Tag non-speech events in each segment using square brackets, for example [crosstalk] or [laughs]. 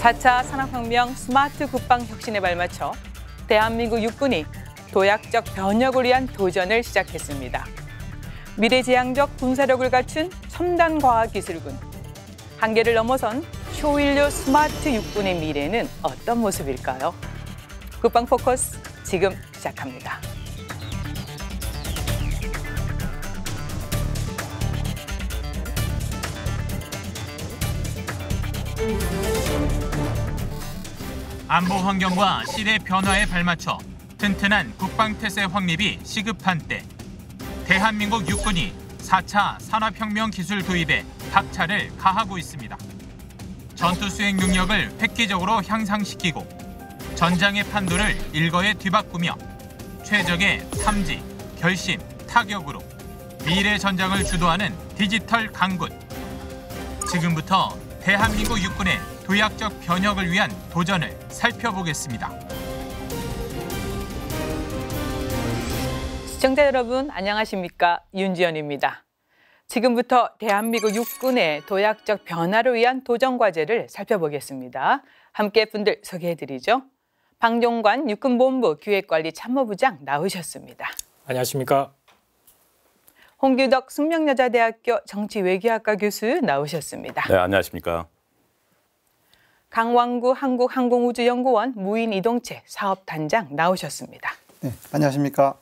4차 산업혁명 스마트 국방 혁신에 발맞춰 대한민국 육군이 도약적 변혁을 위한 도전을 시작했습니다. 미래지향적 군사력을 갖춘 첨단 과학기술군, 한계를 넘어선 초인류 스마트 육군의 미래는 어떤 모습일까요? 국방 포커스 지금 시작합니다. 안보 환경과 시대 변화에 발맞춰 튼튼한 국방태세 확립이 시급한 때 대한민국 육군이 4차 산업혁명 기술 도입에 박차를 가하고 있습니다. 전투 수행 능력을 획기적으로 향상시키고 전장의 판도를 일거에 뒤바꾸며 최적의 탐지, 결심, 타격으로 미래 전장을 주도하는 디지털 강군. 지금부터 대한민국 육군의 도약적 변혁을 위한 도전을 살펴보겠습니다. 시청자 여러분 안녕하십니까 윤지연입니다. 지금부터 대한민국 육군의 도약적 변화를 위한 도전 과제를 살펴보겠습니다. 함께 분들 소개해드리죠. 방종관 육군본부 기획관리 참모부장 나오셨습니다. 안녕하십니까. 홍규덕 숙명여자대학교 정치외교학과 교수 나오셨습니다. 네, 안녕하십니까. 강왕구 한국항공우주연구원 무인이동체 사업단장 나오셨습니다. 네, 안녕하십니까.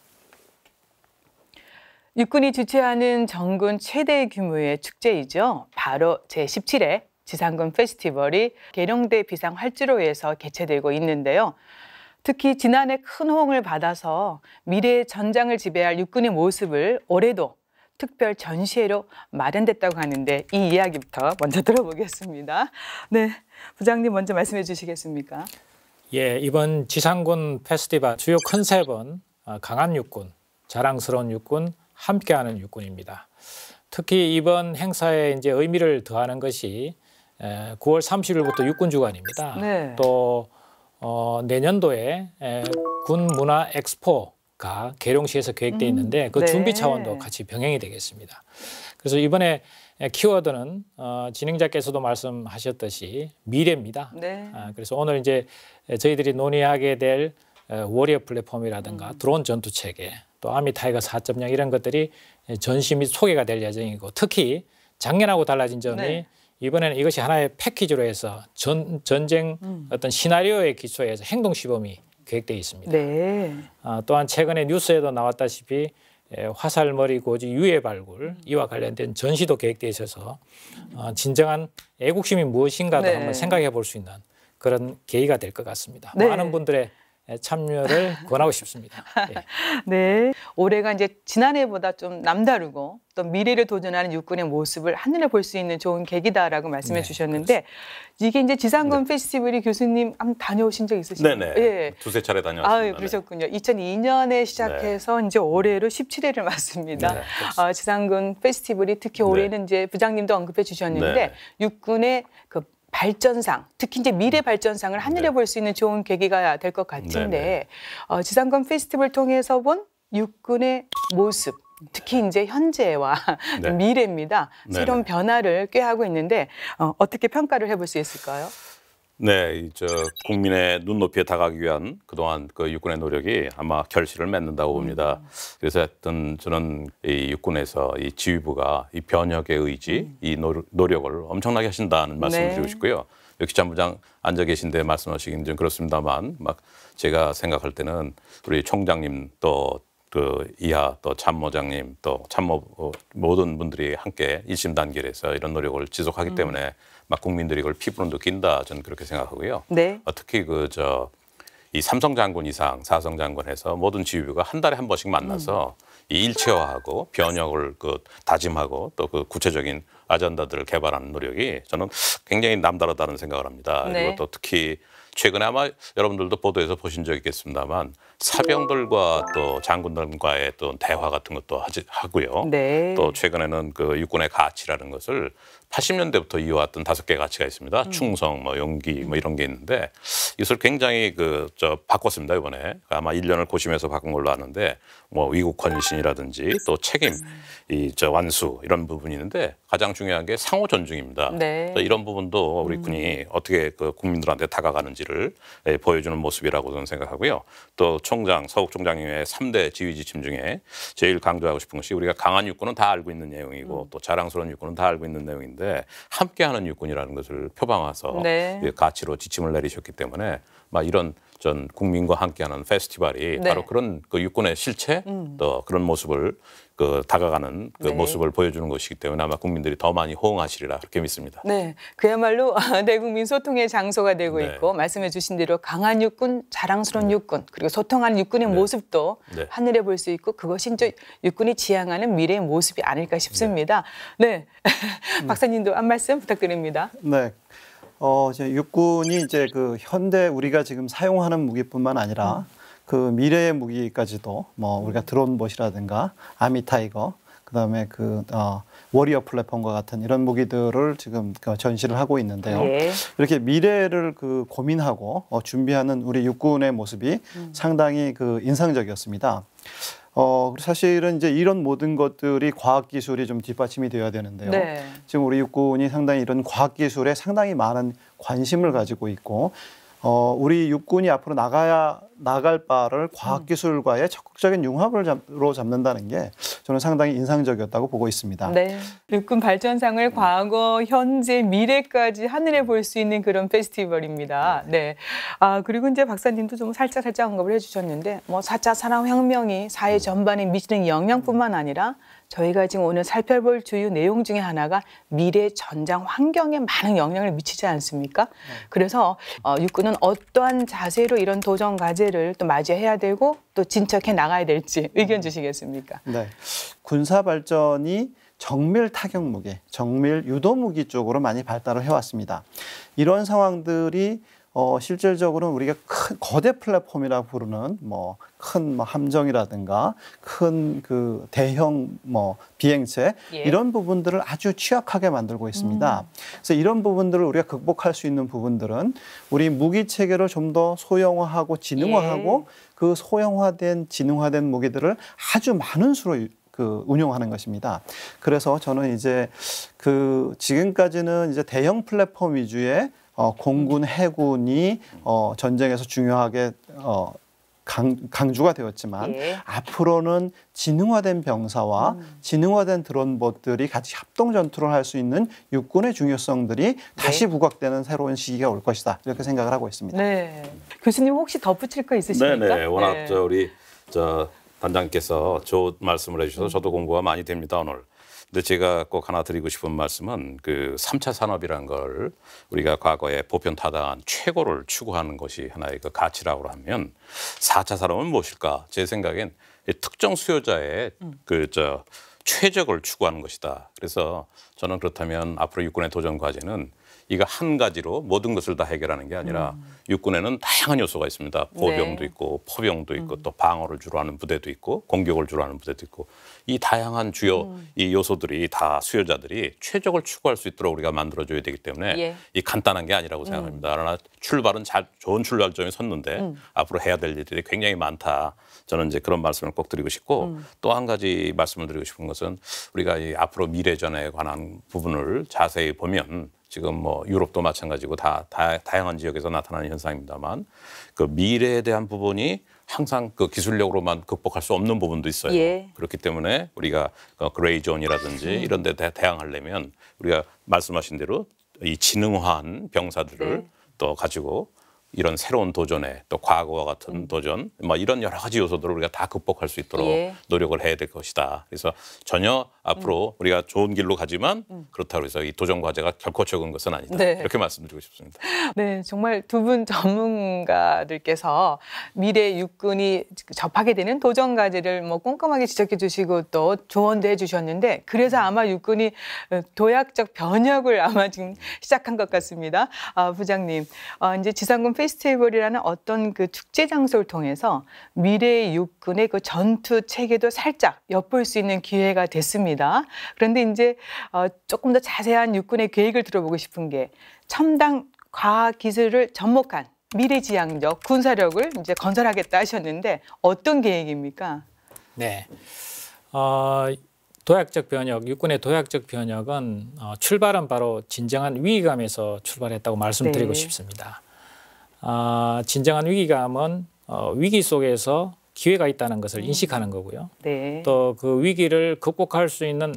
육군이 주최하는 전군 최대 규모의 축제이죠. 바로 제17회 지상군 페스티벌이 계룡대 비상활주로에서 개최되고 있는데요. 특히 지난해 큰 호응을 받아서 미래의 전장을 지배할 육군의 모습을 올해도 특별 전시회로 마련됐다고 하는데 이 이야기부터 먼저 [laughs] 들어보겠습니다. 네, 부장님 먼저 말씀해 주시겠습니까? 예, 이번 지상군 페스티벌 주요 컨셉은 아, 강한 육군, 자랑스러운 육군, 함께하는 육군입니다. 특히 이번 행사에 이제 의미를 더하는 것이 9월 30일부터 육군 주간입니다. 네. 또 어, 내년도에 군 문화 엑스포 가 계룡시에서 계획되어 있는데 음, 그 네. 준비 차원도 같이 병행이 되겠습니다. 그래서 이번에 키워드는 어, 진행자께서도 말씀하셨듯이 미래입니다. 네. 아, 그래서 오늘 이제 저희들이 논의하게 될 어, 워리어 플랫폼이라든가 음. 드론 전투 체계 또 아미 타이거 4.0 이런 것들이 전시 및 소개가 될 예정이고 특히 작년하고 달라진 점이 네. 이번에는 이것이 하나의 패키지로 해서 전, 전쟁 음. 어떤 시나리오의 기초에서 행동 시범이 계획돼 있습니다. 네. 아, 또한 최근에 뉴스에도 나왔다시피 화살머리 고지 유해 발굴 이와 관련된 전시도 계획돼 있어서 어, 진정한 애국심이 무엇인가도 네. 한번 생각해 볼 수 있는 그런 계기가 될 것 같습니다. 네. 많은 분들의 예, 참여를 권하고 싶습니다. 네. [laughs] 네. 올해가 이제 지난해보다 좀 남다르고 또 미래를 도전하는 육군의 모습을 한눈에 볼 수 있는 좋은 계기다라고 말씀해 네, 주셨는데 그렇습니다. 이게 이제 지상군 네. 페스티벌이 교수님 한 다녀오신 적 있으신가요? 네네. 예. 두세 차례 다녀왔습니다. 아, 그러셨군요. 2002년에 시작해서 이제 올해로 17회를 맞습니다. 네, 아, 지상군 페스티벌이 특히 올해는 이제 부장님도 언급해 주셨는데 육군의 그 발전상, 특히 이제 미래 음. 발전상을 하늘에 네. 볼수 있는 좋은 계기가 될 것 같은데 네, 네. 어, 지상권 페스티벌 통해서 본 육군의 모습, 특히 이제 현재와 네. [laughs] 미래입니다. 네, 새로운 변화를 꾀하고 있는데 어, 어떻게 평가를 해볼 수 있을까요? 네, 저 국민의 눈높이에 다가기 위한 그동안 그 육군의 노력이 아마 결실을 맺는다고 봅니다. 음. 그래서 하여 저는 이 육군에서 이 지휘부가 이 변혁의 의지, 음. 이 노력을 엄청나게 하신다는 말씀을 네. 드리고 싶고요. 여기 참부장 앉아 계신데 말씀하시긴 좀 그렇습니다만 막 제가 생각할 때는 우리 총장님 또 그 이하 또 참모장님 또 참모 어, 모든 분들이 함께 일심단결해서 이런 노력을 지속하기 음. 때문에 막 국민들이 이걸 피부로 느낀다 저는 그렇게 생각하고요. 네. 어, 특히 그 저 이 삼성 장군 이상 사성 장군에서 모든 지휘부가 한 달에 한 번씩 만나서 음. 이 일체화하고 변혁을 그 다짐하고 또 그 구체적인 아젠다들을 개발하는 노력이 저는 굉장히 남다르다는 생각을 합니다. 네. 그리고 또 특히 최근에 아마 여러분들도 보도에서 보신 적이 있겠습니다만 사병들과 네. 또 장군들과의 또 대화 같은 것도 하지, 하고요. 네. 또 최근에는 그 육군의 가치라는 것을 80년대부터 이어왔던 다섯 개 가치가 있습니다. 음. 충성, 뭐 용기, 뭐 이런 게 있는데 이것을 굉장히 그 저 바꿨습니다 이번에 아마 1년을 고심해서 바꾼 걸로 아는데 뭐 위국헌신이라든지 음. 또 책임, 이 저 완수 이런 부분이 있는데 가장 중요한 게 상호 존중입니다 네. 이런 부분도 우리 음. 군이 어떻게 그 국민들한테 다가가는지를 예, 보여주는 모습이라고 저는 생각하고요. 또 총장 서욱 총장님의 3대 지휘 지침 중에 제일 강조하고 싶은 것이 우리가 강한 육군은 다 알고 있는 내용이고 음. 또 자랑스러운 육군은 다 알고 있는 내용인데. 있는데 함께하는 육군이라는 것을 표방해서 네. 예, 가치로 지침을 내리셨기 때문에 막 이런 전 국민과 함께하는 페스티벌이 네. 바로 그런 그육군의 실체 음. 또 그런 모습을 그 다가가는 그 네. 모습을 보여주는 것이기 때문에 아마 국민들이 더 많이 호응하시리라 그렇게 믿습니다. 네, 그야말로 대국민 [laughs] 소통의 장소가 되고 네. 있고 말씀해주신 대로 강한 육군, 자랑스러운 네. 육군 그리고 소통하는 육군의 네. 모습도 네. 하늘에 볼 수 있고 그것이 이제 육군이 지향하는 미래의 모습이 아닐까 싶습니다. 네, [laughs] 박사님도 한 말씀 부탁드립니다. 네, 어, 이제 육군이 이제 그 현대 우리가 지금 사용하는 무기뿐만 아니라 음. 그 미래의 무기까지도 뭐 우리가 드론봇이라든가 아미타이거 그다음에 그 어, 워리어 플랫폼과 같은 이런 무기들을 지금 그 전시를 하고 있는데요. 예. 이렇게 미래를 그 고민하고 어, 준비하는 우리 육군의 모습이 음. 상당히 그 인상적이었습니다. 어, 사실은 이제 이런 모든 것들이 과학기술이 좀 뒷받침이 되어야 되는데요. 네. 지금 우리 육군이 상당히 이런 과학기술에 상당히 많은 관심을 가지고 있고 어, 우리 육군이 앞으로 나가야 나갈 바를 음. 과학기술과의 적극적인 융합으로 잡는다는 게 저는 상당히 인상적이었다고 보고 있습니다. 네. 육군 발전상을 음. 과거, 현재, 미래까지 하늘에 음. 볼수 있는 그런 페스티벌입니다. 네. 네. 아, 그리고 이제 박사님도 좀 살짝 살짝 언급을 해주셨는데, 뭐, 4차 산업혁명이 사회 전반에 미치는 영향뿐만 아니라 저희가 지금 오늘 살펴볼 주요 내용 중에 하나가 미래 전장 환경에 많은 영향을 미치지 않습니까? 네. 그래서 어, 육군은 어떠한 자세로 이런 도전 과제를 또 맞이해야 되고 또 진척해 나가야 될지 의견 주시겠습니까? 네. 군사 발전이 정밀 타격 무기, 정밀 유도 무기 쪽으로 많이 발달을 해왔습니다. 이런 상황들이 어, 실질적으로는 우리가 큰 거대 플랫폼이라고 부르는 뭐큰 뭐 함정이라든가 큰 그 대형 뭐 비행체 예. 이런 부분들을 아주 취약하게 만들고 있습니다. 음. 그래서 이런 부분들을 우리가 극복할 수 있는 부분들은 우리 무기 체계를 좀 더 소형화하고 지능화하고 예. 그 소형화된 지능화된 무기들을 아주 많은 수로 그 운용하는 것입니다. 그래서 저는 이제 그 지금까지는 이제 대형 플랫폼 위주의 어, 공군 해군이 어, 전쟁에서 중요하게 어, 강, 주가 되었지만 예. 앞으로는 지능화된 병사와 음. 지능화된 드론봇들이 같이 합동 전투를 할 수 있는 육군의 중요성들이 네. 다시 부각되는 새로운 시기가 올 것이다 이렇게 생각을 하고 있습니다. 네. 교수님 혹시 덧붙일 거 있으십니까? 네네. 네. 워낙 네. 저 우리 저 단장께서 좋은 말씀을 해주셔서 저도 공부가 많이 됩니다 오늘. 근데 제가 꼭 하나 드리고 싶은 말씀은 그 3차 산업이란걸 우리가 과거에 보편 타당한 최고를 추구하는 것이 하나의 그 가치라고 하면 4차 산업은 무엇일까? 제 생각엔 특정 수요자의 음. 그저 최적을 추구하는 것이다. 그래서 저는 그렇다면 앞으로 육군의 도전 과제는 이거 한 가지로 모든 것을 다 해결하는 게 아니라 음. 육군에는 다양한 요소가 있습니다. 네. 보병도 네. 있고 포병도 있고 음. 또 방어를 주로 하는 부대도 있고 공격을 주로 하는 부대도 있고 이 다양한 주요 음. 이 요소들이 다 수혈자들이 최적을 추구할 수 있도록 우리가 만들어줘야 되기 때문에 예. 이 간단한 게 아니라고 음. 생각합니다. 그러나 출발은 잘 좋은 출발점에 섰는데 음. 앞으로 해야 될 일들이 굉장히 많다. 저는 이제 그런 말씀을 꼭 드리고 싶고 음. 또한 가지 말씀을 드리고 싶은 것은 우리가 이 앞으로 미래전에 관한 부분을 자세히 보면 지금 뭐 유럽도 마찬가지고 다, 다 다양한 지역에서 나타나는 현상입니다만 그 미래에 대한 부분이 항상 그 기술력으로만 극복할 수 없는 부분도 있어요. 예. 그렇기 때문에 우리가 그레이존이라든지 그 음. 이런 데 대항하려면 우리가 말씀하신 대로 이 지능화한 병사들을 네. 또 가지고 이런 새로운 도전에 또 과거와 같은 음. 도전 뭐 이런 여러 가지 요소들을 우리가 다 극복할 수 있도록 예. 노력을 해야 될 것이다. 그래서 전혀 앞으로 음. 우리가 좋은 길로 가지만 음. 그렇다고 해서 이 도전 과제가 결코 적은 것은 아니다. 네. 이렇게 말씀드리고 싶습니다. 네, 정말 두 분 전문가들께서 미래 육군이 접하게 되는 도전 과제를 뭐 꼼꼼하게 지적해 주시고 또 조언도 해 주셨는데 그래서 아마 육군이 도약적 변혁을 아마 지금 시작한 것 같습니다. 아, 부장님, 아, 이제 지상군 페스티벌이라는 어떤 그 축제 장소를 통해서 미래의 육군의 그 전투 체계도 살짝 엿볼 수 있는 기회가 됐습니다. 그런데 이제 어, 조금 더 자세한 육군의 계획을 들어보고 싶은 게 첨단 과학 기술을 접목한 미래지향적 군사력을 이제 건설하겠다 하셨는데 어떤 계획입니까? 네. 어, 도약적 변혁, 육군의 도약적 변혁은 어, 출발은 바로 진정한 위기감에서 출발했다고 말씀드리고 네. 싶습니다. 아, 진정한 위기감은 어, 위기 속에서 기회가 있다는 것을 음. 인식하는 거고요. 네. 또 그 위기를 극복할 수 있는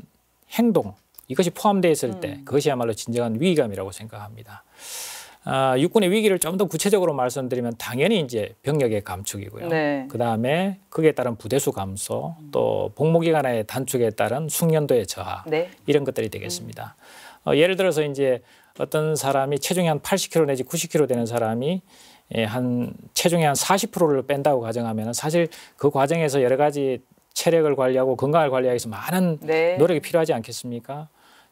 행동 이것이 포함되어 있을 때 음. 그것이야말로 진정한 위기감이라고 생각합니다. 아, 육군의 위기를 좀 더 구체적으로 말씀드리면 당연히 이제 병력의 감축이고요. 네. 그 다음에 그에 따른 부대수 감소, 음. 또 복무기간의 단축에 따른 숙련도의 저하 네. 이런 것들이 되겠습니다. 음. 어, 예를 들어서 이제 어떤 사람이 체중이 한 80kg 내지 90kg 되는 사람이 예, 한 체중의 한 40%를 뺀다고 가정하면 사실 그 과정에서 여러 가지 체력을 관리하고 건강을 관리하기 위해서 많은 네. 노력이 필요하지 않겠습니까?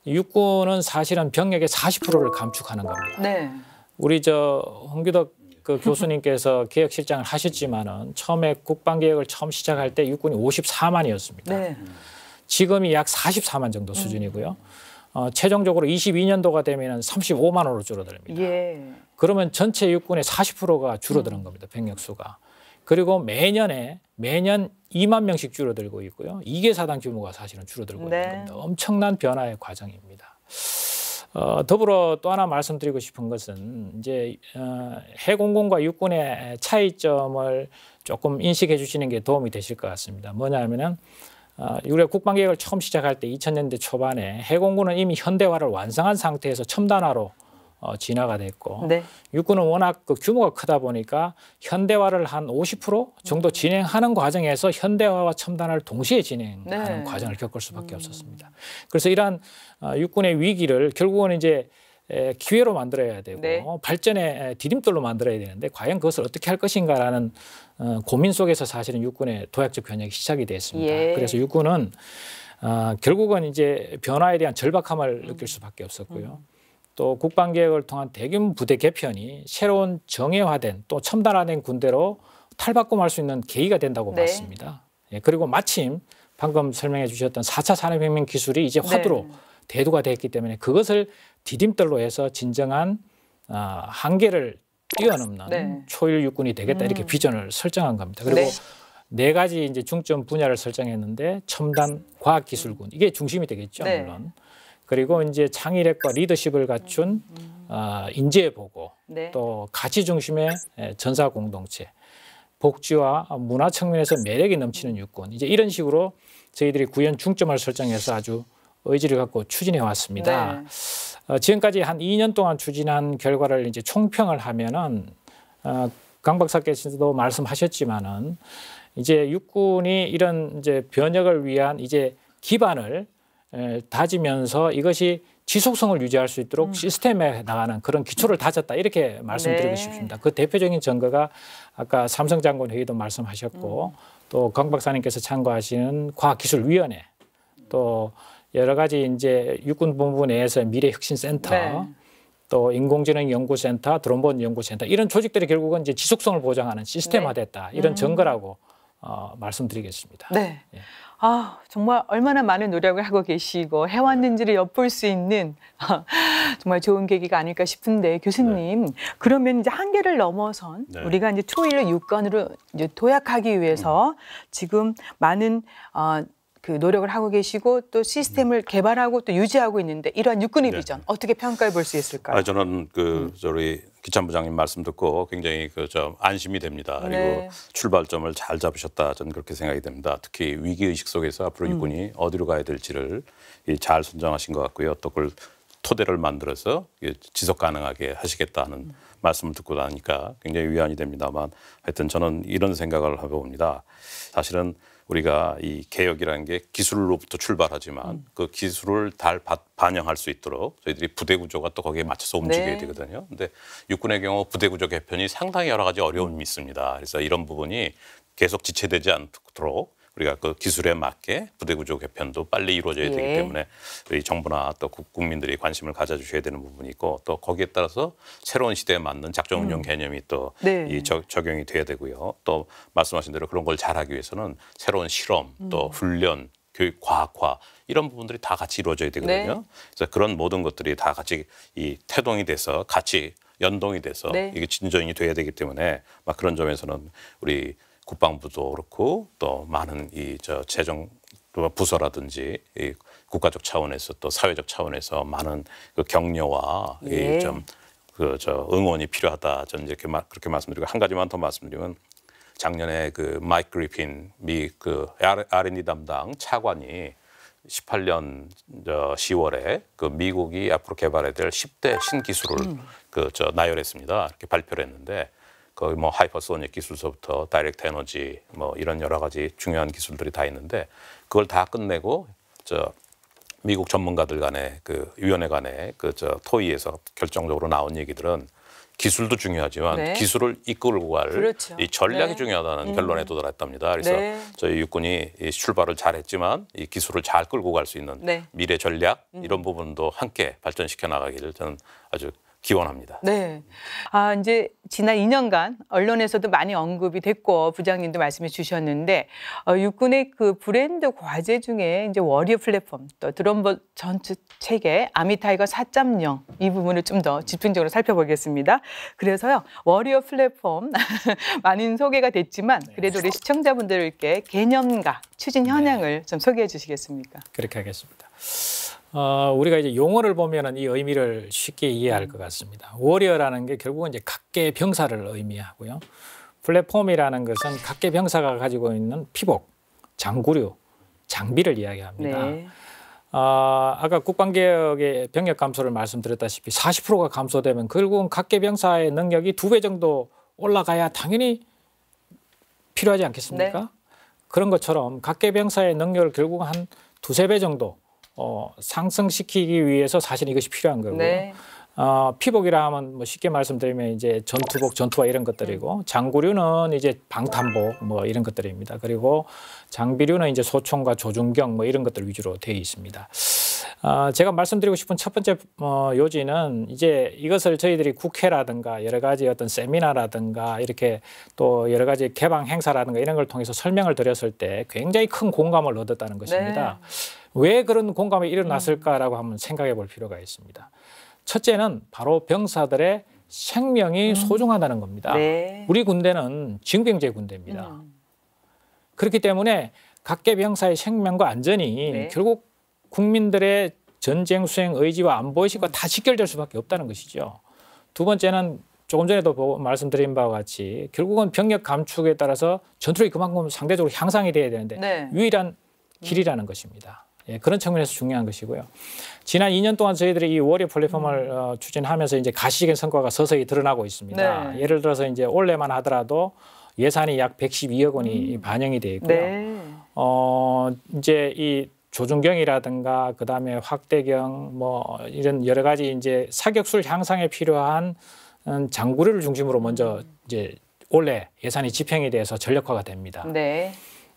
육군은 사실은 병력의 40%를 감축하는 겁니다. 네. 우리 저홍규덕그 [laughs] 교수님께서 개혁실장을 하셨지만은 처음에 국방개혁을 처음 시작할 때 육군이 54만이었습니다. 네. 지금이 약 44만 정도 수준이고요. 음. 어, 최종적으로 22년도가 되면 35만 원 으로 줄어듭니다. 예. 그러면 전체 육군의 40%가 줄어드는 음. 겁니다. 병력 수가. 그리고 매년에 매년 2만 명씩 줄어들고 있고요. 이개 사단 규모가 사실은 줄어들고 네. 있는 겁니다. 엄청난 변화의 과정입니다. 어, 더불어 또 하나 말씀드리고 싶은 것은 이제 어, 해공군과 육군의 차이점을 조금 인식해 주시는 게 도움이 되실 것 같습니다. 뭐냐면은 우리가 국방 개혁을 처음 시작할 때 2000년대 초반에 해공군은 이미 현대화를 완성한 상태에서 첨단화로 어, 진화가 됐고 네. 육군은 워낙 그 규모가 크다 보니까 현대화를 한 50% 정도 진행하는 과정에서 현대화와 첨단화를 동시에 진행하는 네. 과정을 겪을 수밖에 음. 없었습니다. 그래서 이러한 어, 육군의 위기를 결국은 이제 기회로 만들어야 되고 네. 발전의 디딤돌로 만들어야 되는데 과연 그것을 어떻게 할 것인가라는 어, 고민 속에서 사실은 육군의 도약적 변혁이 시작이 됐습니다. 예. 그래서 육군은 어, 결국은 이제 변화에 대한 절박함을 음. 느낄 수밖에 없었고요. 음. 또 국방 개혁을 통한 대규모 부대 개편이 새로운 정예화된 또 첨단화된 군대로 탈바꿈할 수 있는 계기가 된다고 네. 봤습니다. 예, 그리고 마침 방금 설명해 주셨던 4차 산업혁명 기술이 이제 네. 화두로 네. 대두가 됐기 때문에 그것을 디딤돌로 해서 진정한 어, 한계를 뛰어넘는 네. 초일 육군이 되겠다 음. 이렇게 비전을 설정한 겁니다. 그리고 네. 네 가지 이제 중점 분야를 설정했는데 첨단 과학기술군 이게 중심이 되겠죠 네. 물론 그리고 이제 창의력과 리더십을 갖춘 음. 아, 어, 인재 보고 네. 또 가치 중심의 전사 공동체 복지와 문화 측면에서 매력이 넘치는 육군 이제 이런 식으로 저희들이 구현 중점을 설정해서 아주 의지를 갖고 추진해 왔습니다. 네. 어, 지금까지 한 2년 동안 추진한 결과를 이제 총평을 하면은 어, 강 박사께서도 말씀하셨지만은 이제 육군이 이런 이제 변혁을 위한 이제 기반을 다지면서 이것이 지속성을 유지할 수 있도록 음. 시스템에 나가는 그런 기초를 다졌다 이렇게 말씀드리고 네. 싶습니다. 그 대표적인 증거가 아까 삼성 장관 회의도 말씀하셨고 음. 또강 박사님께서 참가하시는 과학기술위원회 또 여러 가지 이제 육군 본부 내에서 미래혁신센터 네. 또 인공지능 연구센터, 드론본 연구센터 이런 조직들이 결국은 이제 지속성을 보장하는 시스템화됐다 네. 이런 음. 증거라고 어, 말씀드리겠습니다. 네. 예. 아 정말 얼마나 많은 노력을 하고 계시고 해왔는지를 엿볼 수 있는 아, 정말 좋은 계기가 아닐까 싶은데 교수님 네. 그러면 이제 한계를 넘어선 네. 우리가 이제 초일의 육관으로 이제 도약하기 위해서 음. 지금 많은 어, 그 노력을 하고 계시고 또 시스템을 네. 개발하고 또 유지하고 있는데 이러한 육군의 네. 비전 어떻게 평가해 볼 수 있을까요? 아, 저는 그 음. 저희 기참부장님 말씀 듣고 굉장히 그좀 안심이 됩니다. 네. 그리고 출발점을 잘 잡으셨다 저는 그렇게 생각이 됩니다. 특히 위기 의식 속에서 앞으로 음. 육군이 어디로 가야 될지를 잘 선정하신 것 같고요. 또 그걸 토대를 만들어서 지속 가능하게 하시겠다 하는 음. 말씀을 듣고 나니까 굉장히 위안이 됩니다만 하여튼 저는 이런 생각을 해봅니다. 사실은 우리가 이 개혁이라는 게 기술로부터 출발하지만 음. 그 기술을 잘 반영할 수 있도록 저희들이 부대 구조가 또 거기에 맞춰서 움직여야 네. 되거든요. 근데 육군의 경우 부대 구조 개편이 상당히 여러 가지 어려움이 음. 있습니다. 그래서 이런 부분이 계속 지체되지 않도록 우리가 그 기술에 맞게 부대 구조 개편도 빨리 이루어져야 예. 되기 때문에 우리 정부나 또 국민들이 관심을 가져주셔야 되는 부분이고 또 거기에 따라서 새로운 시대에 맞는 작전 운영 음. 개념이 또 네. 이 적, 적용이 돼야 되고요. 또 말씀하신 대로 그런 걸 잘하기 위해서는 새로운 실험 또 음. 훈련 교육 과학화 이런 부분들이 다 같이 이루어져야 되거든요. 네. 그래서 그런 모든 것들이 다 같이 이 태동이 돼서 같이 연동이 돼서 네. 이게 진전이 돼야 되기 때문에 막 그런 점에서는 우리 국방부도 그렇고 또 많은 이 저 재정 부서라든지 이 국가적 차원에서 또 사회적 차원에서 많은 그 격려와 예. 이좀 그저 응원이 필요하다 저는 이렇게 마, 그렇게 말씀드리고 한 가지만 더 말씀드리면 작년에 그 마이크 그리핀 미그 R&D 담당 차관이 18년 10월에 그 미국이 앞으로 개발해야 될 10대 신기술을 음. 그저 나열했습니다. 이렇게 발표를 했는데 거의 뭐 하이퍼소닉 기술서부터 다이렉트 에너지 뭐 이런 여러 가지 중요한 기술들이 다 있는데 그걸 다 끝내고 저 미국 전문가들 간에그 위원회 간에그 저 토의에서 결정적으로 나온 얘기들은 기술도 중요하지만 네. 기술을 이끌고 갈 그렇죠. 이 전략이 네. 중요하다는 음. 결론에 도달했답니다. 그래서 네. 저희 육군이 이 출발을 잘했지만 이 기술을 잘 끌고 갈 수 있는 네. 미래 전략 음. 이런 부분도 함께 발전시켜 나가기를 저는 아주 기원합니다. 네. 아, 이제 지난 2년간 언론에서도 많이 언급이 됐고 부장님도 말씀해 주셨는데 어, 육군의 그 브랜드 과제 중에 이제 워리어 플랫폼 또 드럼볼 전투 체계 아미타이거 4.0 이 부분을 좀 더 집중적으로 살펴보겠습니다. 그래서요. 워리어 플랫폼 [laughs] 많은 소개가 됐지만 네. 그래도 우리 시청자분들께 개념과 추진 네. 현황을 네. 좀 소개해 주시겠습니까? 그렇게 하겠습니다. 어, 우리가 이제 용어를 보면은 이 의미를 쉽게 이해할 것 같습니다. 워리어라는 게 결국은 이제 각계 병사를 의미하고요. 플랫폼이라는 것은 각계 병사가 가지고 있는 피복, 장구류, 장비를 이야기합니다. 네. 어, 아까 국방개혁의 병력 감소를 말씀드렸다시피 40%가 감소되면 결국은 각계 병사의 능력이 두 배 정도 올라가야 당연히 필요하지 않겠습니까? 네. 그런 것처럼 각계 병사의 능력을 결국 한 두세 배 정도 어, 상승시키기 위해서 사실 이것이 필요한 거고요. 네. 어, 피복이라 하면 뭐 쉽게 말씀드리면 이제 전투복, 전투화 이런 것들이고 음. 장구류는 이제 방탄복 뭐 이런 것들입니다. 그리고 장비류는 이제 소총과 조준경 뭐 이런 것들 위주로 되어 있습니다. 어, 제가 말씀드리고 싶은 첫 번째 어, 요지는 이제 이것을 저희들이 국회라든가 여러 가지 어떤 세미나라든가 이렇게 또 여러 가지 개방 행사라든가 이런 걸 통해서 설명을 드렸을 때 굉장히 큰 공감을 얻었다는 것입니다. 네. 왜 그런 공감이 일어났을까라고 음. 한번 생각해 볼 필요가 있습니다. 첫째는 바로 병사들의 생명이 음. 소중하다는 겁니다. 네. 우리 군대는 징병제 군대입니다. 음. 그렇기 때문에 각계 병사의 생명과 안전이 네. 결국 국민들의 전쟁 수행 의지와 안보 의식과 음. 다 직결될 수밖에 없다는 것이죠. 두 번째는 조금 전에도 말씀드린 바와 같이 결국은 병력 감축에 따라서 전투력이 그만큼 상대적으로 향상이 돼야 되는데 네. 유일한 음. 길이라는 것입니다. 예, 그런 측면에서 중요한 것이고요. 지난 2년 동안 저희들이 이 월요 플랫폼을 음. 어, 추진하면서 이제 가시적인 성과가 서서히 드러나고 있습니다. 네. 예를 들어서 이제 올해만 하더라도 예산이 약 112억 원이 음. 반영이 돼 있고요. 네. 어, 이제 이 조준경이라든가 그다음에 확대경 뭐 이런 여러 가지 이제 사격술 향상에 필요한 음, 장구류를 중심으로 먼저 음. 이제 올해 예산이 집행에 대해서 전력화가 됩니다. 네.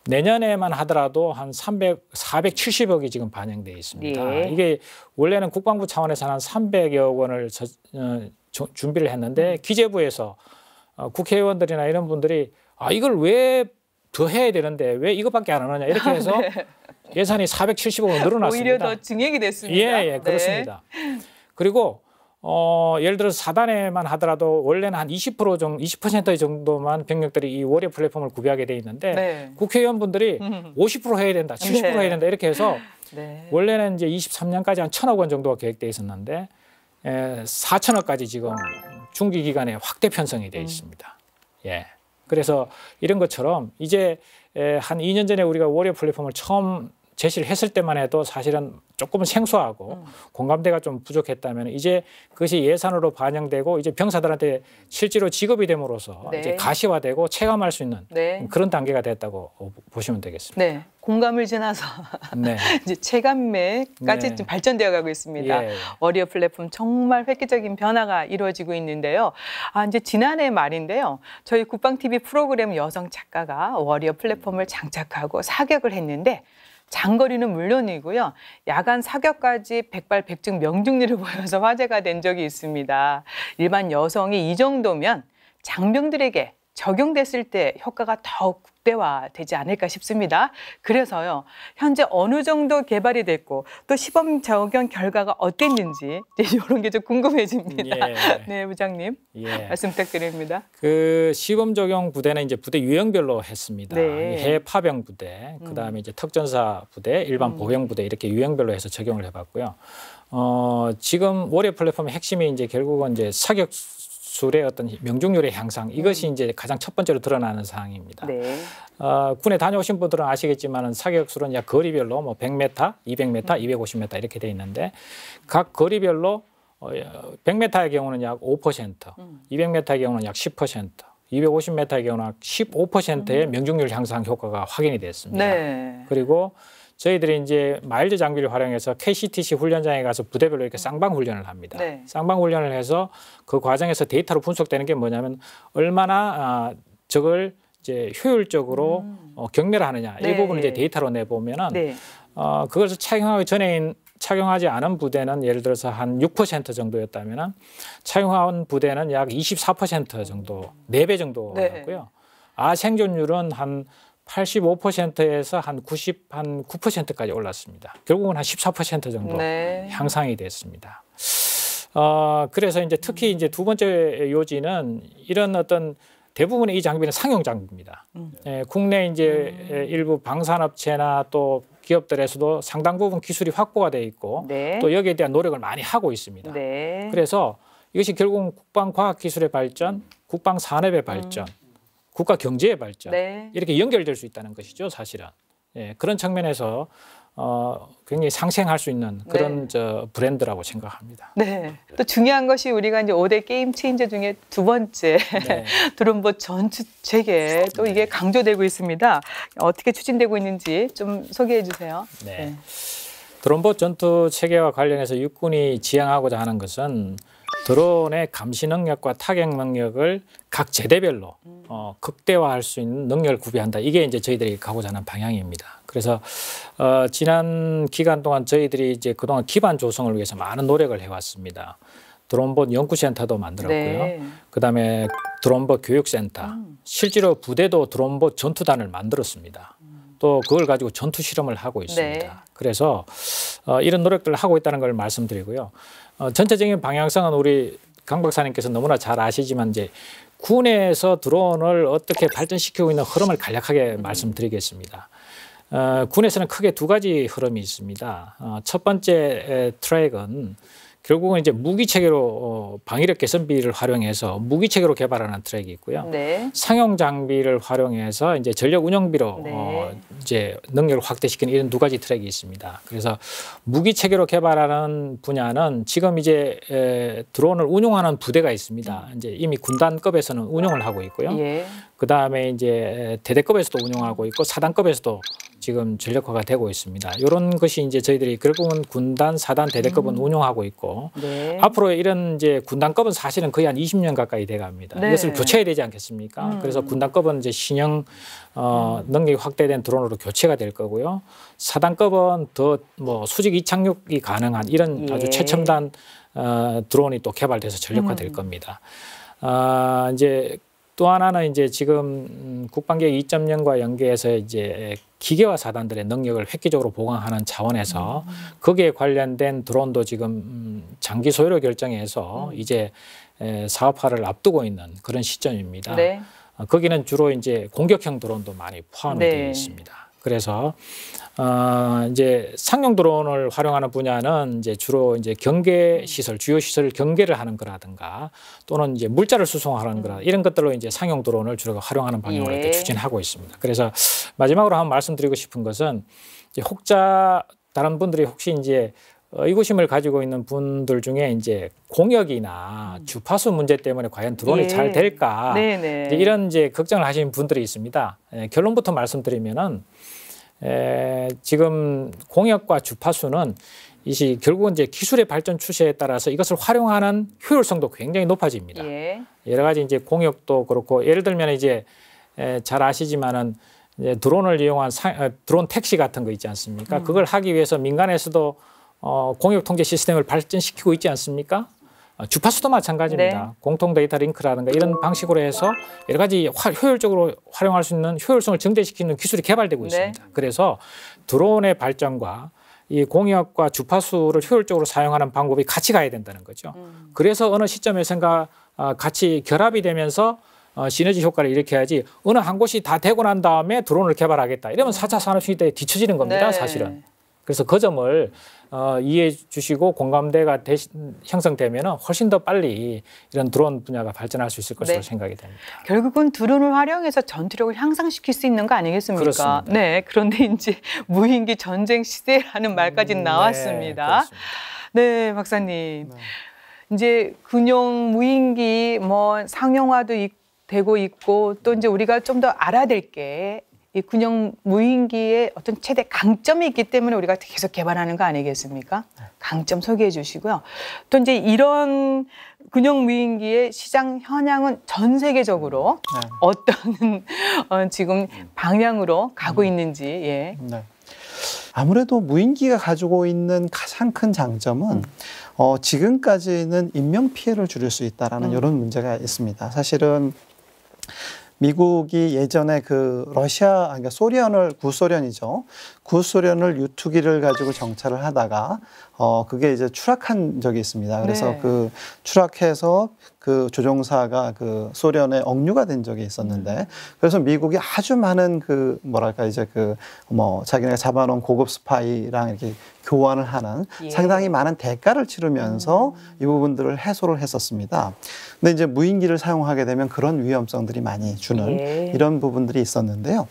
내년에만 하더라도 한 300, 470억이 지금 반영돼 있습니다. 예. 이게 원래는 국방부 차원에서 한 300여 원을 저, 어, 저, 준비를 했는데 음. 기재부에서 어, 국회의원들이나 이런 분들이 아 이걸 왜 더 해야 되는데 왜 이것밖에 안 하느냐 이렇게 아, 해서 네. 예산이 4 7 0억원 늘어났습니다. 오히려 더 증액이 됐습니다. 예, 예, 네. 그렇습니다. 그리고 어, 예를 들어서 사단에만 하더라도 원래는 한 20% 정도, 20% 정도만 병력들이 이 월요 플랫폼을 구비하게 돼 있는데 네. 국회의원분들이 50% [laughs] 해야 된다, 70% 네. 해야 된다 이렇게 해서 [laughs] 네. 원래는 이제 23년까지 한 천억 원 정도가 계획돼 있었는데 에, 예, 4천억까지 지금 중기 기간에 확대 편성이 돼 음. 있습니다. 음. 예. 그래서 이런 것처럼 이제 에, 예, 한 2년 전에 우리가 월요 플랫폼을 처음 제시를 했을 때만 해도 사실은 조금은 생소하고 음. 공감대가 좀 부족했다면 이제 그것이 예산으로 반영되고 이제 병사들한테 실제로 직업이 됨으로써 네. 이제 가시화되고 체감할 수 있는 네. 음, 그런 단계가 됐다고 보시면 되겠습니다. 네. 공감을 지나서 네. [laughs] 이제 체감매까지 네. 발전되어 가고 있습니다. 예. 어리어 플랫폼 정말 획기적인 변화가 이루어지고 있는데요. 아, 이제 지난해 말인데요. 저희 국방TV 프로그램 여성 작가가 워리어 플랫폼을 장착하고 사격을 했는데 장거리는 물론이고요. 야간 사격까지 백발백증 명중률을 [laughs] 보여서 화제가 된 적이 있습니다. 일반 여성이 이 정도면 장병들에게 적용됐을 때 효과가 더욱 극대화되지 않을까 싶습니다. 그래서요, 현재 어느 정도 개발이 됐고 또 시범 적용 결과가 어땠는지 이런 [laughs] 게 좀 궁금해집니다. 음, 예. 네, 부장님 예. 말씀 부탁드립니다. 그 시범 적용 부대는 이제 부대 유형별로 했습니다. 네. 해 파병 부대, 그 다음에 음. 이제 특전사 부대, 일반 음. 보병 부대 이렇게 유형별로 해서 적용을 해봤고요. 어, 지금 월요 플랫폼의 핵심이 이제 결국은 이제 사격 술의 어떤 명중률의 향상 이것이 음. 이제 가장 첫 번째로 드러나는 사항입니다. 네. 어, 군에 다녀오신 분들은 아시겠지만 사격술은 약 거리별로 뭐 100m, 200m, 250m 이렇게 돼 있는데 각 거리별로 100m의 어, 경우는 약 5%, 200m의 음. 경우는 약 10%, 250m의 경우는 약 15%의 음. 명중률 향상 효과가 확인이 됐습니다. 네. 그리고 저희들이 이제 마일드 장비를 활용해서 KCTC 훈련장에 가서 부대별로 이렇게 쌍방 훈련을 합니다. 네. 쌍방 훈련을 해서 그 과정에서 데이터로 분석되는 게 뭐냐면 얼마나 아, 저걸 이제 효율적으로 음. 어, 경매를 하느냐 네. 이 부분을 이제 데이터로 내보면은 네. 어, 그것을 착용하기 전에 착용하지 않은 부대는 예를 들어서 한 6% 정도였다면은 착용한 부대는 약 24% 정도 네 배 정도였고요. 네. 아 생존율은 한 85%에서 한 90, 한 9%까지 올랐습니다. 결국은 한 14% 정도 네. 향상이 됐습니다. 어, 그래서 이제 특히 이제 두 번째 요지는 이런 어떤 대부분의 이 장비는 상용 장비입니다. 음. 예, 국내 이제 음. 예, 일부 방산업체나 또 기업들에서도 상당 부분 기술이 확보가 돼 있고 네. 또 여기에 대한 노력을 많이 하고 있습니다. 네. 그래서 이것이 결국은 국방 과학 기술의 발전, 국방 산업의 발전, 음. 국가 경제의 발전 네. 이렇게 연결될 수 있다는 것이죠 사실은 예, 그런 측면에서 어, 굉장히 상생할 수 있는 네. 그런 네. 저 브랜드라고 생각합니다. 네. 또 중요한 것이 우리가 이제 5대 게임 체인저 중에 두 번째 네. 드론봇 전투 체계 또 이게 네. 강조되고 있습니다. 어떻게 추진되고 있는지 좀 소개해 주세요. 네. 네. 드론봇 전투 체계와 관련해서 육군이 지향하고자 하는 것은 드론의 감시 능력과 타격 능력을 각 제대별로 어, 극대화할 수 있는 능력을 구비한다. 이게 이제 저희들이 가고자 하는 방향입니다. 그래서 어, 지난 기간 동안 저희들이 이제 그동안 기반 조성을 위해서 많은 노력을 해왔습니다. 드론봇 연구센터도 만들었고요. 네. 그다음에 드론봇 교육센터. 음. 실제로 부대도 드론봇 전투단을 만들었습니다. 또 그걸 가지고 전투 실험을 하고 있습니다. 네. 그래서 어, 이런 노력들을 하고 있다는 걸 말씀드리고요. 어, 전체적인 방향성은 우리 강 박사님께서 너무나 잘 아시지만 이제 군에서 드론을 어떻게 발전시키고 있는 흐름을 간략하게 말씀드리겠습니다. 어, 군에서는 크게 두 가지 흐름이 있습니다. 어, 첫 번째 트랙은 결국은 이제 무기 체계로 어, 방위력 개선비를 활용해서 무기 체계로 개발하는 트랙이 있고요. 네. 상용 장비를 활용해서 이제 전력 운영비로 어, 네. 어, 이제 능력을 확대시키는 이런 두 가지 트랙이 있습니다. 그래서 무기 체계로 개발하는 분야는 지금 이제 에, 드론을 운용하는 부대가 있습니다. 이제 이미 군단급에서는 운용을 하고 있고요. 예. 그 다음에 이제 대대급에서도 운용하고 있고 사단급에서도 지금 전력화가 되고 있습니다. 이런 것이 이제 저희들이 결국은 군단, 사단, 대대급은 음. 운용하고 있고 네. 앞으로 이런 이제 군단급은 사실은 거의 한 20년 가까이 돼갑니다. 네. 이것을 교체해야 되지 않겠습니까? 음. 그래서 군단급은 이제 신형 어, 음. 능력이 확대된 드론으로 교체가 될 거고요. 사단급은 더 뭐 수직 이착륙이 가능한 이런 예. 아주 최첨단 어, 드론이 또 개발돼서 전력화 될 음. 겁니다. 아, 어, 이제 또 하나는 이제 지금 음, 국방계획 2.0과 연계해서 이제 기계화 사단들의 능력을 획기적으로 보강하는 차원에서 음. 음. 거기에 관련된 드론도 지금 음, 장기 소유로 결정해서 음. 이제 사업화를 앞두고 있는 그런 시점입니다. 네. 어, 거기는 주로 이제 공격형 드론도 많이 포함되어 네. 있습니다. 그래서 어, 이제 상용 드론을 활용하는 분야는 이제 주로 이제 경계 시설, 주요 시설 경계를 하는 거라든가 또는 이제 물자를 수송하는 거라 음. 이런 것들로 이제 상용 드론을 주로 활용하는 방향으로 예. 이렇게 추진하고 있습니다. 그래서 마지막으로 한 번 말씀드리고 싶은 것은 이제 혹자 다른 분들이 혹시 이제 어, 의구심을 가지고 있는 분들 중에 이제 공역이나 음. 주파수 문제 때문에 과연 드론이 예. 잘 될까 이제 이런 이제 걱정을 하시는 분들이 있습니다. 예, 결론부터 말씀드리면은 에, 지금 공역과 주파수는 이시 결국은 이제 기술의 발전 추세에 따라서 이것을 활용하는 효율성도 굉장히 높아집니다. 예. 여러 가지 이제 공역도 그렇고 예를 들면 이제 에, 잘 아시지만은 이제 드론을 이용한 사, 어, 드론 택시 같은 거 있지 않습니까? 음. 그걸 하기 위해서 민간에서도 어, 공역 통제 시스템을 발전시키고 있지 않습니까? 아, 주파수도 마찬가지입니다. 네. 공통 데이터 링크라든가 이런 방식으로 해서 여러 가지 화, 효율적으로 활용할 수 있는 효율성을 증대시키는 기술이 개발되고 네. 있습니다. 네. 그래서 드론의 발전과 이 공역과 주파수를 효율적으로 사용하는 방법이 같이 가야 된다는 거죠. 음. 그래서 어느 시점에 선가 아, 같이 결합이 되면서 어, 시너지 효과를 일으켜야지 어느 한 곳이 다 되고 난 다음에 드론을 개발하겠다 이러면 4차 음. 산업시대에 뒤처지는 겁니다 네. 사실은. 그래서 그 점을 어, 이해해 주시고 공감대가 대신 형성되면 훨씬 더 빨리 이런 드론 분야가 발전할 수 있을 것으로 네. 생각이 됩니다. 결국은 드론을 활용해서 전투력을 향상시킬 수 있는 거 아니겠습니까? 그렇습니다. 네, 그런데 이제 [laughs] 무인기 전쟁 시대라는 말까지 음, 네, 나왔습니다. 네, 네 박사님. 네. 이제 군용 무인기 뭐 상용화도 되고 있고 또 이제 우리가 좀 더 알아야 게이 군용 무인기의 어떤 최대 강점이 있기 때문에 우리가 계속 개발하는 거 아니겠습니까? 강점 소개해 주시고요. 또 이제 이런 군용 무인기의 시장 현황은 전 세계적으로 네. 어떤 [laughs] 어, 지금 방향으로 가고 음. 있는지 예. 네. 아무래도 무인기가 가지고 있는 가장 큰 장점은 어, 지금까지는 인명 피해를 줄일 수 있다라는 음. 이런 문제가 있습니다. 사실은 미국이 예전에 그 러시아 아, 그러니까 소련을 구소련이죠 구소련을 유투기를 가지고 정찰을 하다가 어, 그게 이제 추락한 적이 있습니다. 그래서 네. 그 추락해서 그 조종사가 그 소련의 억류가 된 적이 있었는데 음. 그래서 미국이 아주 많은 그 뭐랄까 이제 그 뭐 자기네가 잡아놓은 고급 스파이랑 이렇게 교환을 하는 예. 상당히 많은 대가를 치르면서 음. 이 부분들을 해소를 했었습니다. 근데 이제 무인기를 사용하게 되면 그런 위험성들이 많이 주는 예. 이런 부분들이 있었는데요.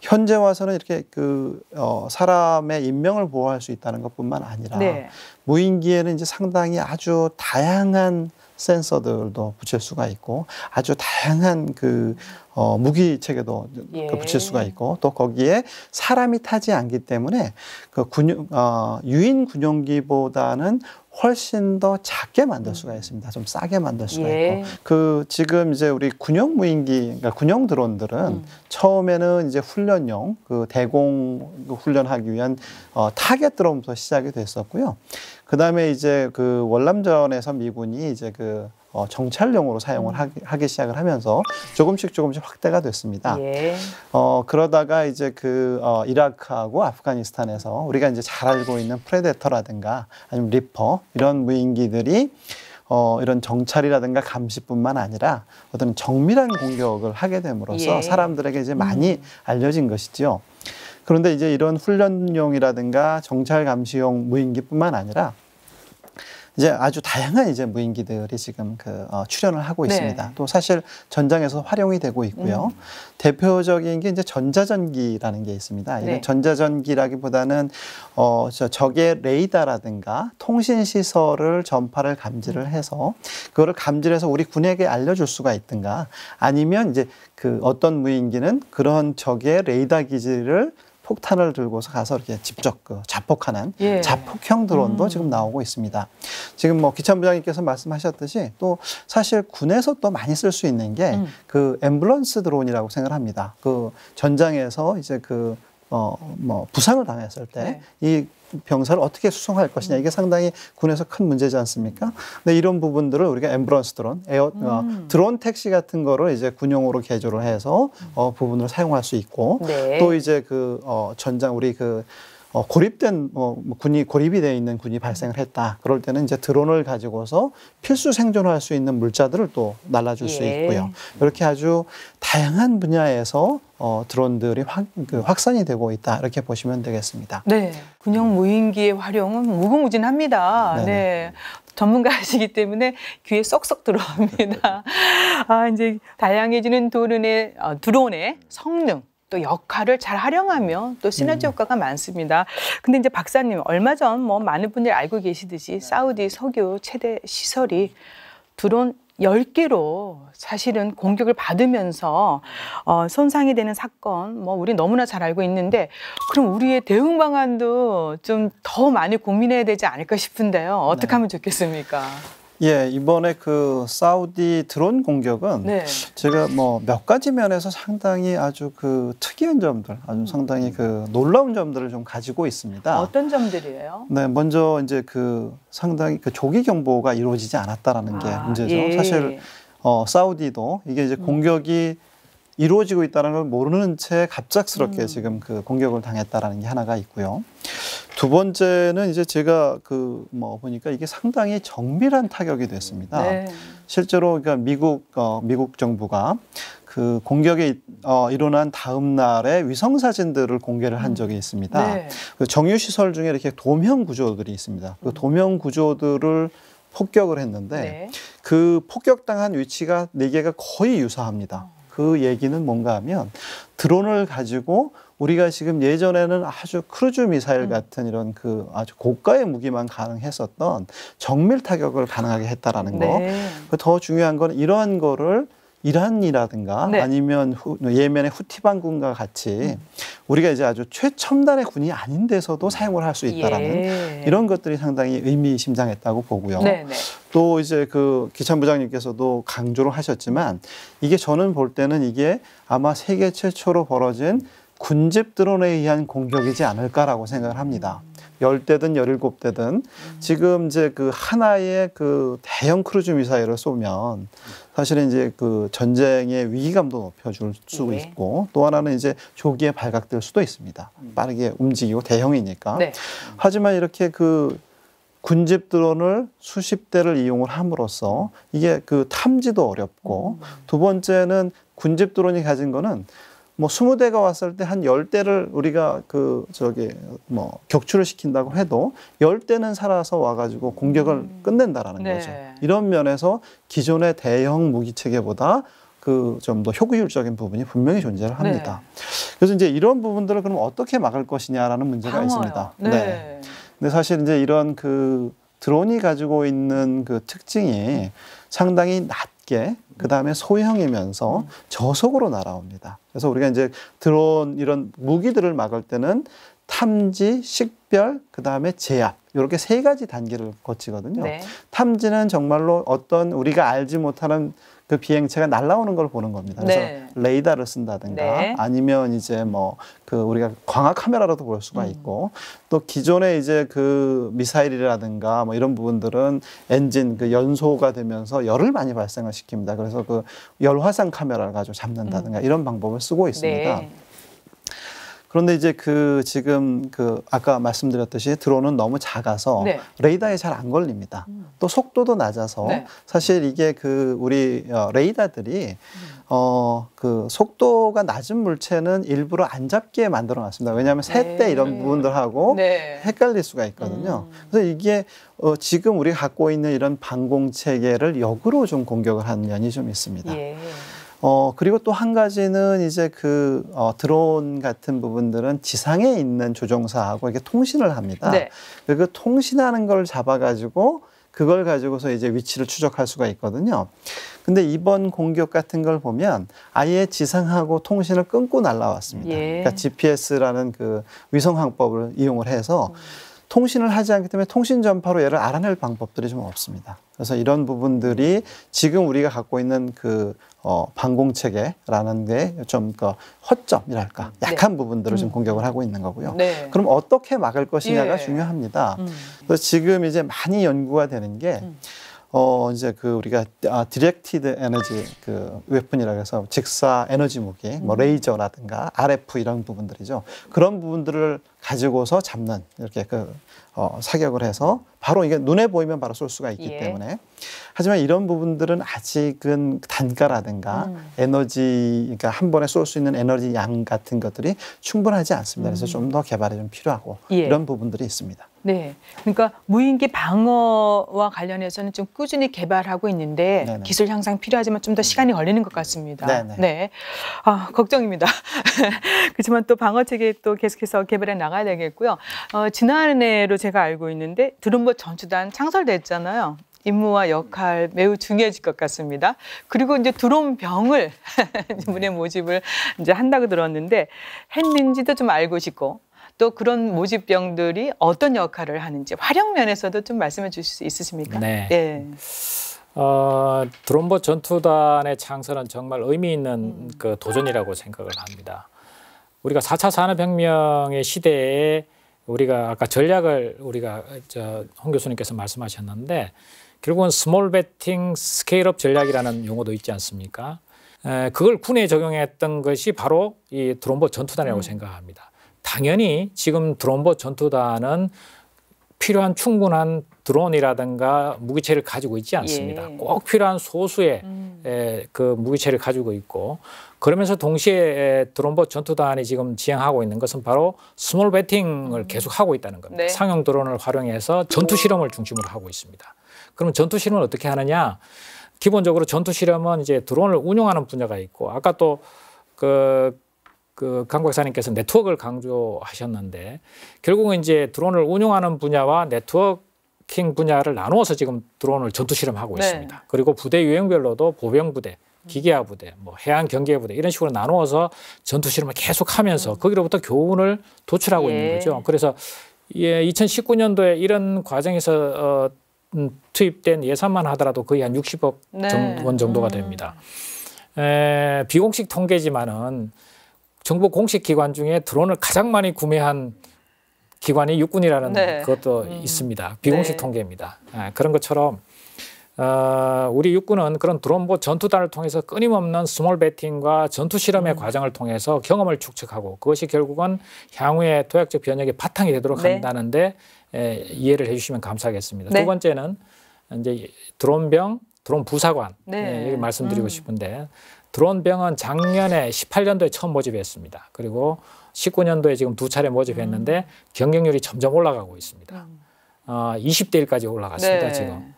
현재 와서는 이렇게 그 어, 사람의 인명을 보호할 수 있다는 것뿐만 아니라 네. 무인기에는 이제 상당히 아주 다양한 센서들도 붙일 수가 있고 아주 다양한 그 어, 무기 체계도 그 예. 붙일 수가 있고 또 거기에 사람이 타지 않기 때문에 그 군용 어, 유인 군용기보다는 훨씬 더 작게 만들 수가 있습니다. 좀 싸게 만들 수가 예. 있고. 그 지금 이제 우리 군용 무인기, 그러니까 군용 드론들은 음. 처음에는 이제 훈련용 그 대공 훈련하기 위한 어, 타겟 드론부터 시작이 됐었고요. 그 다음에 이제 그 월남전에서 미군이 이제 그 어, 정찰용으로 사용을 음. 하기, 시작을 하면서 조금씩 조금씩 확대가 됐습니다. 예. 어, 그러다가 이제 그 어, 이라크하고 아프가니스탄에서 우리가 이제 잘 알고 있는 프레데터라든가 아니면 리퍼 이런 무인기들이 어, 이런 정찰이라든가 감시뿐만 아니라 어떤 정밀한 공격을 하게 됨으로써 예. 사람들에게 이제 많이 음. 알려진 것이지 그런데 이제 이런 훈련용이라든가 정찰 감시용 무인기뿐만 아니라 이제 아주 다양한 이제 무인기들이 지금 그 어, 출연을 하고 네. 있습니다. 네. 또 사실 전장에서 활용이 되고 있고요. 음. 대표적인 게 이제 전자전기라는 게 있습니다. 이런 네. 전자전기라기보다는 어, 저 적의 레이더라든가 통신 시설을 전파를 감지를 해서 그거를 감지를 해서 우리 군에게 알려줄 수가 있든가 아니면 이제 그 어떤 무인기는 그런 적의 레이더 기지를 폭탄을 들고서 가서 이렇게 직접 그 자폭하는 예. 자폭형 드론도 음. 지금 나오고 있습니다. 지금 뭐 기차부장님께서 말씀하셨듯이 또 사실 군에서 또 많이 쓸 수 있는 게그 음. 그 앰뷸런스 드론이라고 생각합니다. 을그 전장에서 이제 그 어, 뭐, 부상을 당했을 때, 네. 이 병사를 어떻게 수송할 것이냐 이게 상당히 군에서 큰 문제지 않습니까? 근데 이런 부분들을 우리가 엠브런스 드론, 에어 어, 음. 어, 드론 택시 같은 거를 이제 군용으로 개조를 해서 어, 부분을 사용할 수 있고 네. 또 이제 그 어, 전장 우리 그 어, 고립된 어, 군이 고립이 되어 있는 군이 발생을 했다. 그럴 때는 이제 드론을 가지고서 필수 생존할 수 있는 물자들을 또 날라줄 예. 수 있고요. 이렇게 아주 다양한 분야에서 어, 드론들이 확, 그 확산이 되고 있다 이렇게 보시면 되겠습니다. 네, 군용 음. 무인기의 활용은 무궁무진합니다. 네네. 네. 전문가이시기 때문에 귀에 쏙쏙 들어옵니다. [laughs] 아, 이제 다양해지는 드론의, 어, 드론의 성능, 또 역할을 잘 활용하면 또 시너지 음. 효과가 많습니다. 근데 이제 박사님 얼마 전 뭐 많은 분들이 알고 계시듯이 네. 사우디 석유 최대 시설이 드론 열개로 사실은 공격을 받으면서 어, 손상이 되는 사건, 뭐, 우리 너무나 잘 알고 있는데, 그럼 우리의 대응 방안도 좀 더 많이 고민해야 되지 않을까 싶은데요. 어떻게 네. 하면 좋겠습니까? 예, 이번에 그 사우디 드론 공격은 네. 제가 뭐 몇 가지 면에서 상당히 아주 그 특이한 점들, 아주 상당히 그 놀라운 점들을 좀 가지고 있습니다. 어떤 점들이에요? 네, 먼저 이제 그 상당히 그 조기 경보가 이루어지지 않았다라는 게 아, 문제죠. 예. 사실 어, 사우디도 이게 이제 공격이 음. 이루어지고 있다는 걸 모르는 채 갑작스럽게 음. 지금 그 공격을 당했다라는 게 하나가 있고요. 두 번째는 이제 제가 그 뭐 보니까 이게 상당히 정밀한 타격이 됐습니다. 네. 실제로 그러니까 미국 어, 미국 정부가 그 공격이 어, 일어난 다음 날에 위성 사진들을 공개를 한 음. 적이 있습니다. 네. 그 정유 시설 중에 이렇게 도면 구조들이 있습니다. 그 도면 구조들을 폭격을 했는데 네. 그 폭격당한 위치가 네 개가 거의 유사합니다. 어. 그 얘기는 뭔가 하면 드론을 가지고 우리가 지금 예전에는 아주 크루즈 미사일 음. 같은 이런 그 아주 고가의 무기만 가능했었던 정밀 타격을 가능하게 했다라는 거. 네. 그 더 중요한 건 이러한 거를 이란이라든가 네. 아니면 후, 예멘의 후티 반군과 같이 음. 우리가 이제 아주 최첨단의 군이 아닌 데서도 사용을 할 수 있다라는 예. 이런 것들이 상당히 의미심장했다고 보고요. 네, 네. 또 이제 그 기찬부장님께서도 강조를 하셨지만 이게 저는 볼 때는 이게 아마 세계 최초로 벌어진 군집 드론에 의한 공격이지 않을까라고 생각을 합니다. 열대든 열일곱 대든 지금 이제 그 하나의 그 대형 크루즈 미사일을 쏘면 사실은 이제 그 전쟁의 위기감도 높여줄 수 네. 있고 또 하나는 이제 조기에 발각될 수도 있습니다. 빠르게 움직이고 대형이니까. 네. 하지만 이렇게 그 군집 드론을 수십 대를 이용을 함으로써 이게 그 탐지도 어렵고 음. 두 번째는 군집 드론이 가진 거는 뭐 스무 대가 왔을 때 한 열대를 우리가 그 저기 뭐 격추를 시킨다고 해도 열대는 살아서 와 가지고 공격을 음. 끝낸다라는 네. 거죠. 이런 면에서 기존의 대형 무기 체계보다 그 좀 더 효율적인 부분이 분명히 존재를 합니다. 네. 그래서 이제 이런 부분들을 그럼 어떻게 막을 것이냐라는 문제가 방어요. 있습니다. 네. 네. 근데 사실 이제 이런 그 드론이 가지고 있는 그 특징이 상당히 낮게 그 다음에 소형이면서 음. 저속으로 날아옵니다. 그래서 우리가 이제 드론 이런 무기들을 막을 때는 탐지, 식별, 그 다음에 제압 이렇게 세 가지 단계를 거치거든요. 네. 탐지는 정말로 어떤 우리가 알지 못하는 그 비행체가 날아오는 걸 보는 겁니다. 그래서 네. 레이더를 쓴다든가 네. 아니면 이제 뭐 그 우리가 광학 카메라로도 볼 수가 음. 있고 음. 또 기존에 이제 그 미사일이라든가 뭐 이런 부분들은 엔진 그 연소가 되면서 열을 많이 발생을 시킵니다. 그래서 그 열화상 카메라를 가지고 잡는다든가 음. 이런 방법을 쓰고 있습니다. 네. 그런데 이제 그 지금 그 아까 말씀드렸듯이 드론은 너무 작아서 네. 레이더에 잘 안 걸립니다. 음. 또 속도도 낮아서 네. 사실 이게 그 우리 어, 레이더들이 음. 어그 속도가 낮은 물체는 일부러 안 잡게 만들어 놨습니다. 왜냐하면 새때 네. 이런 부분들하고 네. 헷갈릴 수가 있거든요. 음. 그래서 이게 어, 지금 우리가 갖고 있는 이런 방공 체계를 역으로 좀 공격을 하는 면이 좀 있습니다. 예. 어, 그리고 또 한 가지는 이제 그 어, 드론 같은 부분들은 지상에 있는 조종사하고 이렇게 통신을 합니다. 네. 그, 그 통신하는 걸 잡아가지고 그걸 가지고서 이제 위치를 추적할 수가 있거든요. 근데 이번 공격 같은 걸 보면 아예 지상하고 통신을 끊고 날라왔습니다. 예. 그러니까 GPS라는 그 위성 항법을 이용을 해서 음. 통신을 하지 않기 때문에 통신 전파로 얘를 알아낼 방법들이 좀 없습니다. 그래서 이런 부분들이 지금 우리가 갖고 있는 그 어, 방공 체계라는 게 좀 그 허점이랄까 네. 약한 네. 부분들을 지금 음. 공격을 하고 있는 거고요. 네. 그럼 어떻게 막을 것이냐가 예. 중요합니다. 음. 그래서 지금 이제 많이 연구가 되는 게 음. 어 이제 그 우리가 아, 디렉티드 에너지 그 웨폰이라고 해서 직사 에너지 무기, 뭐 음. 레이저라든가 RF 이런 부분들이죠. 그런 부분들을 가지고서 잡는 이렇게 그 어, 사격을 해서 바로 이게 눈에 보이면 바로 쏠 수가 있기 예. 때문에 하지만 이런 부분들은 아직은 단가라든가 음. 에너지 그러니까 한 번에 쏠 수 있는 에너지 양 같은 것들이 충분하지 않습니다. 그래서 음. 좀더 개발이 좀 필요하고 예. 이런 부분들이 있습니다. 네. 그러니까 무인기 방어와 관련해서는 좀 꾸준히 개발하고 있는데 네네. 기술 향상 필요하지만 좀 더 시간이 걸리는 것 같습니다. 네네. 네. 아, 걱정입니다. [laughs] 그렇지만 또 방어 체계 또 계속해서 개발해 나가야 되겠고요. 어, 지난해로 제가 알고 있는데 드론봇 전투단 창설됐잖아요. 임무와 역할 매우 중요해질 것 같습니다. 그리고 이제 드론병을 문의 [laughs] 모집을 이제 한다고 들었는데 했는지도 좀 알고 싶고 또 그런 모집병들이 어떤 역할을 하는지 활용 면에서도 좀 말씀해 주실 수 있으십니까? 네. 예. 어, 드론봇 전투단의 창설은 정말 의미 있는 음. 그 도전이라고 생각을 합니다. 우리가 4차 산업혁명의 시대에 우리가 아까 전략을 우리가 저홍 교수님께서 말씀하셨는데 결국은 스몰 베팅 스케일업 전략이라는 용어도 있지 않습니까? 에, 그걸 군에 적용했던 것이 바로 이 드론봇 전투단이라고 음. 생각합니다. 당연히 지금 드론봇 전투단은 필요한 충분한 드론이라든가 무기체를 가지고 있지 않습니다. 예. 꼭 필요한 소수의 음. 그 무기체를 가지고 있고 그러면서 동시에 드론봇 전투단이 지금 지향하고 있는 것은 바로 스몰 배팅을 음. 계속 하고 있다는 겁니다. 네. 상용 드론을 활용해서 전투 실험을 중심으로 하고 있습니다. 그럼 전투 실험을 어떻게 하느냐? 기본적으로 전투 실험은 이제 드론을 운용하는 분야가 있고 아까 또그 그강 박사님께서 네트워크를 강조하셨는데 결국은 이제 드론을 운용하는 분야와 네트워킹 분야를 나누어서 지금 드론을 전투 실험하고 네. 있습니다. 그리고 부대 유형별로도 보병 부대, 기계화 부대, 뭐 해안 경계 부대 이런 식으로 나누어서 전투 실험을 계속하면서 음. 거기로부터 교훈을 도출하고 예. 있는 거죠. 그래서 예, 2019년도에 이런 과정에서 어, 음, 투입된 예산만 하더라도 거의 한 60억 네. 원 정도가 음. 됩니다. 음. 에, 비공식 통계지만은 정부 공식 기관 중에 드론을 가장 많이 구매한 기관이 육군이라는 네. 그것도 음. 있습니다. 비공식 네. 통계입니다. 아, 그런 것처럼 어, 우리 육군은 그런 드론봇 전투단을 통해서 끊임없는 스몰 배팅과 전투 실험의 음. 과정을 통해서 경험을 축적하고 그것이 결국은 향후에 도약적 변혁의 바탕이 되도록 네. 한다는데 에, 이해를 해주시면 감사하겠습니다. 두 네. 번째는 이제 드론병, 드론 부사관 네. 예, 말씀드리고 음. 싶은데 드론병은 작년에 18년도에 처음 모집했습니다. 그리고 19년도에 지금 두 차례 모집했는데 음. 경쟁률이 점점 올라가고 있습니다. 음. 어, 20대 1까지 올라갔습니다, 네. 지금.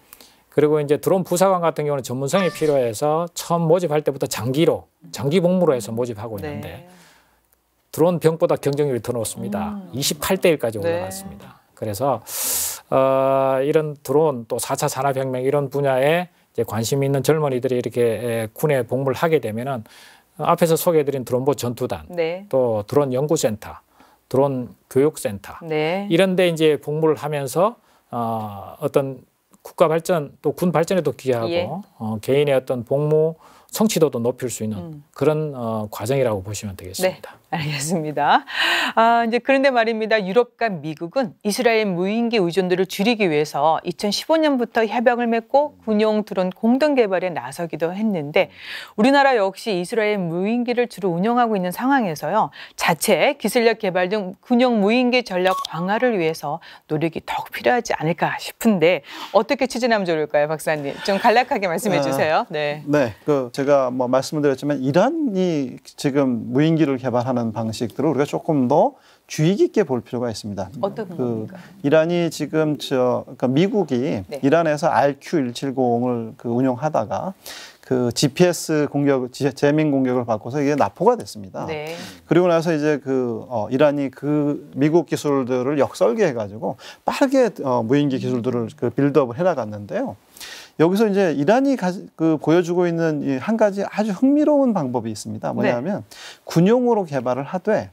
그리고 이제 드론 부사관 같은 경우는 전문성이 필요해서 처음 모집할 때부터 장기로, 장기 복무로 해서 모집하고 네. 있는데 네. 드론 병보다 경쟁률이 더 높습니다. 28대 음. 1까지 올라갔습니다. 네. 그래서 어, 이런 드론 또 4차 산업혁명 이런 분야에 이제 관심 있는 젊은이들이 이렇게 군에 복무를 하게 되면은 앞에서 소개해드린 드론보 전투단, 네. 또 드론 연구센터, 드론 교육센터 네. 이런데 이제 복무를 하면서 어, 어떤 국가 발전 또 군 발전에도 기여하고 예. 어, 개인의 어떤 복무 성취도도 높일 수 있는 음. 그런 어, 과정이라고 보시면 되겠습니다. 네. 알겠습니다. 아, 이제 그런데 말입니다. 유럽과 미국은 이스라엘 무인기 의존도를 줄이기 위해서 2015년부터 협약을 맺고 군용 드론 공동 개발에 나서기도 했는데 우리나라 역시 이스라엘 무인기를 주로 운영하고 있는 상황에서요. 자체 기술력 개발 등 군용 무인기 전력 강화를 위해서 노력이 더욱 필요하지 않을까 싶은데 어떻게 추진하면 좋을까요, 박사님? 좀 간략하게 말씀해 네. 주세요. 네. 네. 그 제가 뭐 말씀드렸지만 이란이 지금 무인기를 개발하는 이런 방식들을 우리가 조금 더 주의 깊게 볼 필요가 있습니다. 어떤 그 겁니까? 이란이 지금 저 그러니까 미국이 네. 이란에서 RQ170을 그 운영하다가 그 GPS 공격, 재민 공격을 받고서 이게 납포가 됐습니다. 네. 그리고 나서 이제 그 어, 이란이 그 미국 기술들을 역설계해가지고 빠르게 어, 무인기 기술들을 그 빌드업을 해나갔는데요. 여기서 이제 이란이 가, 그 보여주고 있는 이 한 가지 아주 흥미로운 방법이 있습니다. 네. 뭐냐면 네. 군용으로 개발을 하되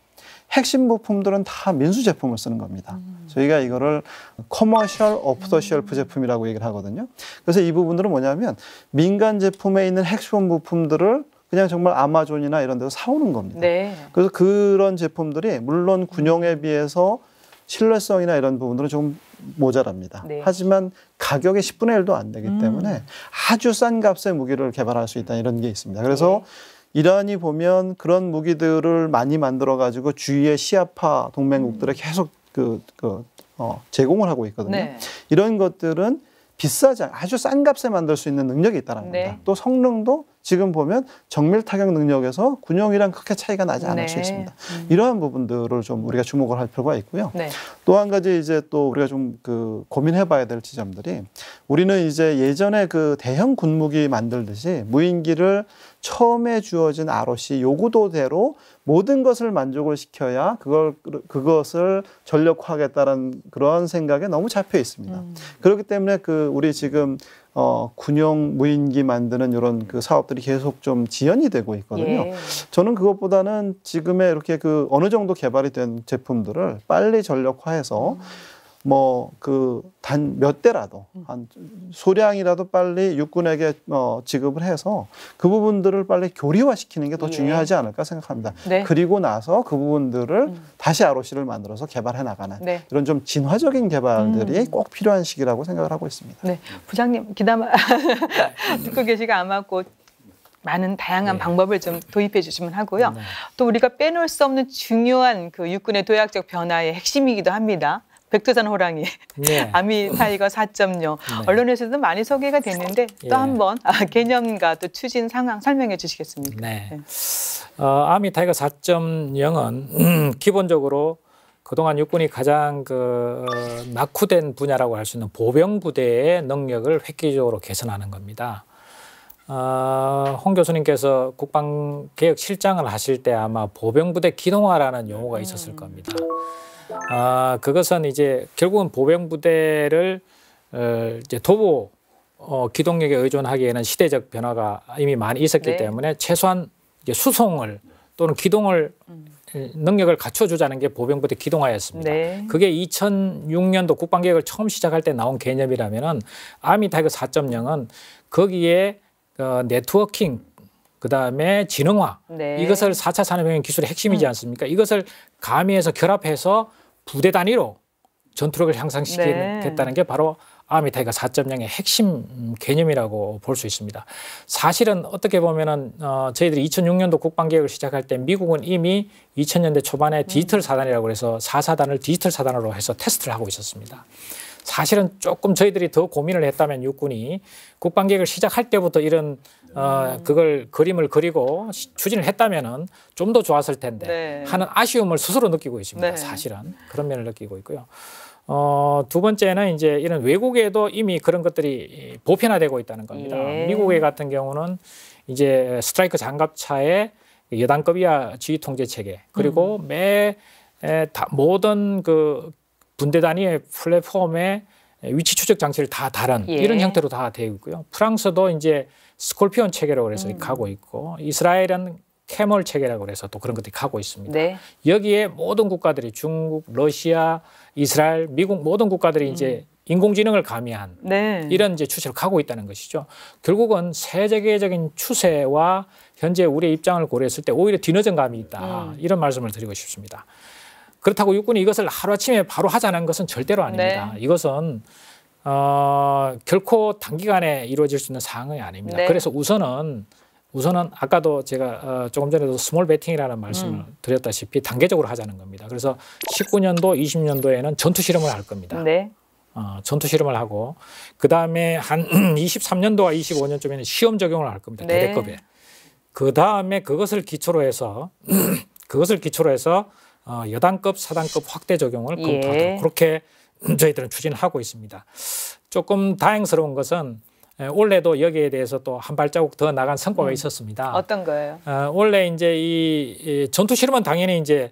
핵심 부품들은 다 민수 제품을 쓰는 겁니다. 음. 저희가 이거를 커머셜 오프더 쉘프 제품이라고 얘기를 하거든요. 그래서 이 부분들은 뭐냐면 민간 제품에 있는 핵심 부품들을 그냥 정말 아마존이나 이런 데서 사오는 겁니다. 네. 그래서 그런 제품들이 물론 군용에 비해서 신뢰성이나 이런 부분들은 좀 모자랍니다. 네. 하지만 가격의 10분의 1도 안 되기 음. 때문에 아주 싼 값의 무기를 개발할 수 있다 이런 게 있습니다. 그래서 네. 이란이 보면 그런 무기들을 많이 만들어 가지고 주위의 시아파 동맹국들에 음. 계속 그, 그 어, 제공을 하고 있거든요. 네. 이런 것들은 비싸지 않, 아주 싼 값에 만들 수 있는 능력이 있다는 네. 겁니다. 또 성능도 지금 보면 정밀 타격 능력에서 군용이랑 크게 차이가 나지 않을 네. 수 있습니다. 음. 이러한 부분들을 좀 우리가 주목을 할 필요가 있고요. 네. 또한 가지 이제 또 우리가 좀 그 고민해봐야 될 지점들이 우리는 이제 예전에 그 대형 군무기 만들듯이 무인기를 처음에 주어진 아 o 시 요구도대로 모든 것을 만족을 시켜야 그걸 그것을 전력화하겠다는 그런 생각에 너무 잡혀 있습니다. 음. 그렇기 때문에 그 우리 지금 어 군용 무인기 만드는 이런 그 사업들이 계속 좀 지연이 되고 있거든요. 예. 저는 그것보다는 지금의 이렇게 그 어느 정도 개발이 된 제품들을 빨리 전력화해서 음. 뭐그단몇 대라도 음. 한 소량이라도 빨리 육군에게 어, 지급을 해서 그 부분들을 빨리 교리화시키는 게더 예. 중요하지 않을까 생각합니다. 네. 그리고 나서 그 부분들을 음. 다시 ROC를 만들어서 개발해 나가는 네. 이런 좀 진화적인 개발들이 음. 꼭 필요한 시기라고 생각을 하고 있습니다. 네, 부장님 기담아 [laughs] 듣고 계시가 아마 곧 많은 다양한 네. 방법을 좀 도입해 주시면 하고요. 네. 또 우리가 빼놓을 수 없는 중요한 그 육군의 도약적 변화의 핵심이기도 합니다. 백두산 호랑이, 네. [laughs] 아미 타이거 4.0 네. 언론에서도 많이 소개가 됐는데 예. 또 예. 한번 아, 개념과 또 추진 상황 설명해 주시겠습니까? 네. 네. 어, 아미 타이거 4.0은 음, [clears throat] 기본적으로 그동안 육군이 가장 그 어, 낙후된 분야라고 할 수 있는 보병 부대의 능력을 획기적으로 개선하는 겁니다. 어, 홍 교수님께서 국방개혁 실장을 하실 때 아마 보병부대 기동화라는 용어가 있었을 음. 겁니다. 아, 그것은 이제 결국은 보병 부대를 어, 이제 도보 어, 기동력에 의존하기에는 시대적 변화가 이미 많이 있었기 네. 때문에 최소한 이제 수송을 또는 기동을 음. 음, 능력을 갖춰주자는 게 보병부대 기동화였습니다. 네. 그게 2006년도 국방개혁을 처음 시작할 때 나온 개념이라면은 아미타이거 4.0은 거기에 어, 네트워킹 그다음에 지능화 네. 이것을 사차 산업혁명 기술의 핵심이지 음. 않습니까? 이것을 가미해서 결합해서 부대 단위로 전투력을 향상시키겠다는 네. 게 바로 아미타이가 4.0의 핵심 음, 개념이라고 볼 수 있습니다. 사실은 어떻게 보면은 어, 저희들이 2006년도 국방개혁을 시작할 때 미국은 이미 2000년대 초반에 디지털 음. 사단이라고 해서 사사단을 디지털 사단으로 해서 테스트를 하고 있었습니다. 사실은 조금 저희들이 더 고민을 했다면 육군이 국방계획을 시작할 때부터 이런 어, 음. 그걸 그림을 그리고 추진을 했다면은 좀 더 좋았을 텐데 네. 하는 아쉬움을 스스로 느끼고 있습니다. 네. 사실은 그런 면을 느끼고 있고요. 어, 두 번째는 이제 이런 외국에도 이미 그런 것들이 보편화되고 있다는 겁니다. 예. 미국의 같은 경우는 이제 스트라이크 장갑차에 여단급 이하 지휘 통제 체계 그리고 음. 매 에, 다 모든 그 군대 단위의 플랫폼에 위치 추적 장치를 다 달은 예. 이런 형태로 다 되어 있고요. 프랑스도 이제 스콜피온 체계라고 해서 음. 가고 있고 이스라엘은 캐멀 체계라고 해서 또 그런 것들이 가고 있습니다. 네. 여기에 모든 국가들이 중국, 러시아, 이스라엘, 미국 모든 국가들이 음. 이제 인공지능을 가미한 네. 이런 이제 추세로 가고 있다는 것이죠. 결국은 세계적인 추세와 현재 우리의 입장을 고려했을 때 오히려 뒤늦은 감이 있다. 음. 이런 말씀을 드리고 싶습니다. 그렇다고 육군이 이것을 하루아침에 바로 하자는 것은 절대로 아닙니다. 네. 이것은 어, 결코 단기간에 이루어질 수 있는 사항이 아닙니다. 네. 그래서 우선은 우선은 아까도 제가 어, 조금 전에도 스몰 베팅이라는 말씀을 음. 드렸다시피 단계적으로 하자는 겁니다. 그래서 19년도, 20년도에는 전투 실험을 할 겁니다. 네. 어, 전투 실험을 하고 그 다음에 한 23년도와 [clears throat] 25년쯤에는 시험 적용을 할 겁니다. 네. 대대급에. 그 다음에 그것을 기초로 해서 [clears throat] 그것을 기초로 해서 어, 여당급, 사당급 확대 적용을 예. 검토하도록 예. 그렇게 음, 저희들은 추진하고 있습니다. 조금 다행스러운 것은 올해도 여기에 대해서 또 한 발자국 더 나간 성과가 음. 있었습니다. 어떤 거예요? 원래 어, 이제 이, 전투 실험은 당연히 이제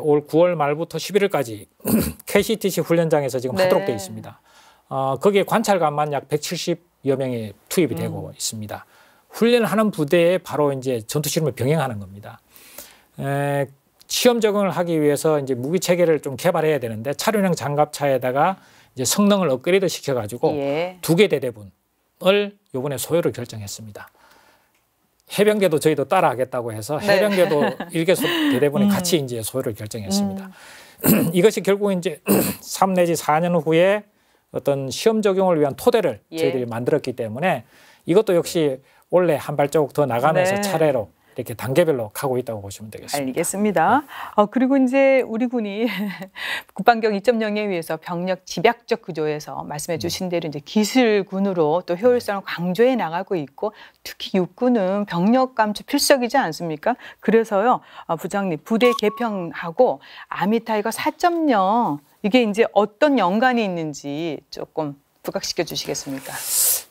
올 9월 말부터 11월까지 [clears throat] KCTC 훈련장에서 지금 네. 하도록 되어 있습니다. 어, 거기에 관찰관만 약 170여 명이 투입이 음. 되고 있습니다. 훈련하는 부대에 바로 이제 전투 실험을 병행하는 겁니다. 에, 시험 적응을 하기 위해서 이제 무기 체계를 좀 개발해야 되는데 차륜형 장갑차에다가 이제 성능을 업그레이드 시켜가지고 예. 두개 대대분을 요번에 소요를 결정했습니다. 해병대도 저희도 따라하겠다고 해서 네. 해병대도 [laughs] 일개 대대분이 음. 같이 이제 소요를 결정했습니다. 음. [clears throat] 이것이 결국 이제 3 [clears throat] 내지 4년 후에 어떤 시험 적용을 위한 토대를 예. 저희들이 만들었기 때문에 이것도 역시 원래 한 발자국 더 나가면서 네. 차례로 이렇게 단계별로 가고 있다고 보시면 되겠습니다. 알겠습니다. 네. 어, 그리고 이제 우리 군이 [laughs] 국방경 2.0에 의해서 병력 집약적 구조에서 말씀해 네. 주신 대로 이제 기술군으로 또 효율성을 네. 강조해 나가고 있고 특히 육군은 병력 감축 필석이지 않습니까? 그래서요, 어, 부장님, 부대 개편하고 아미타이거 4.0 이게 이제 어떤 연관이 있는지 조금 부각시켜 주시겠습니까?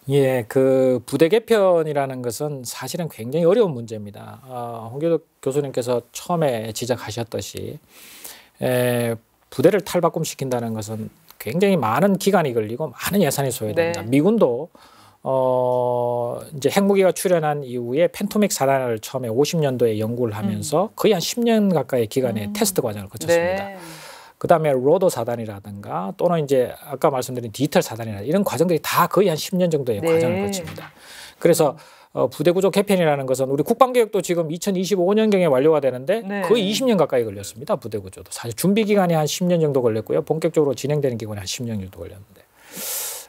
예, 그 부대 개편이라는 것은 사실은 굉장히 어려운 문제입니다. 어, 아, 홍교도 교수님께서 처음에 지적하셨듯이 에, 예, 부대를 탈바꿈시킨다는 것은 굉장히 많은 기간이 걸리고 많은 예산이 소요됩니다. 네. 미군도 어 이제 핵무기가 출현한 이후에 펜토믹 사단을 처음에 50년도에 연구를 하면서 음. 거의 한 10년 가까이 기간의 음. 테스트 과정을 거쳤습니다. 네. 그 다음에 로더 사단이라든가 또는 이제 아까 말씀드린 디지털 사단이나 이런 과정들이 다 거의 한 10년 정도의 네. 과정을 거칩니다. 그래서 어, 부대구조 개편이라는 것은 우리 국방개혁도 지금 2025년경에 완료가 되는데 네. 거의 20년 가까이 걸렸습니다. 부대구조도. 사실 준비기간이 한 10년 정도 걸렸고요. 본격적으로 진행되는 기간이 한 10년 정도 걸렸는데.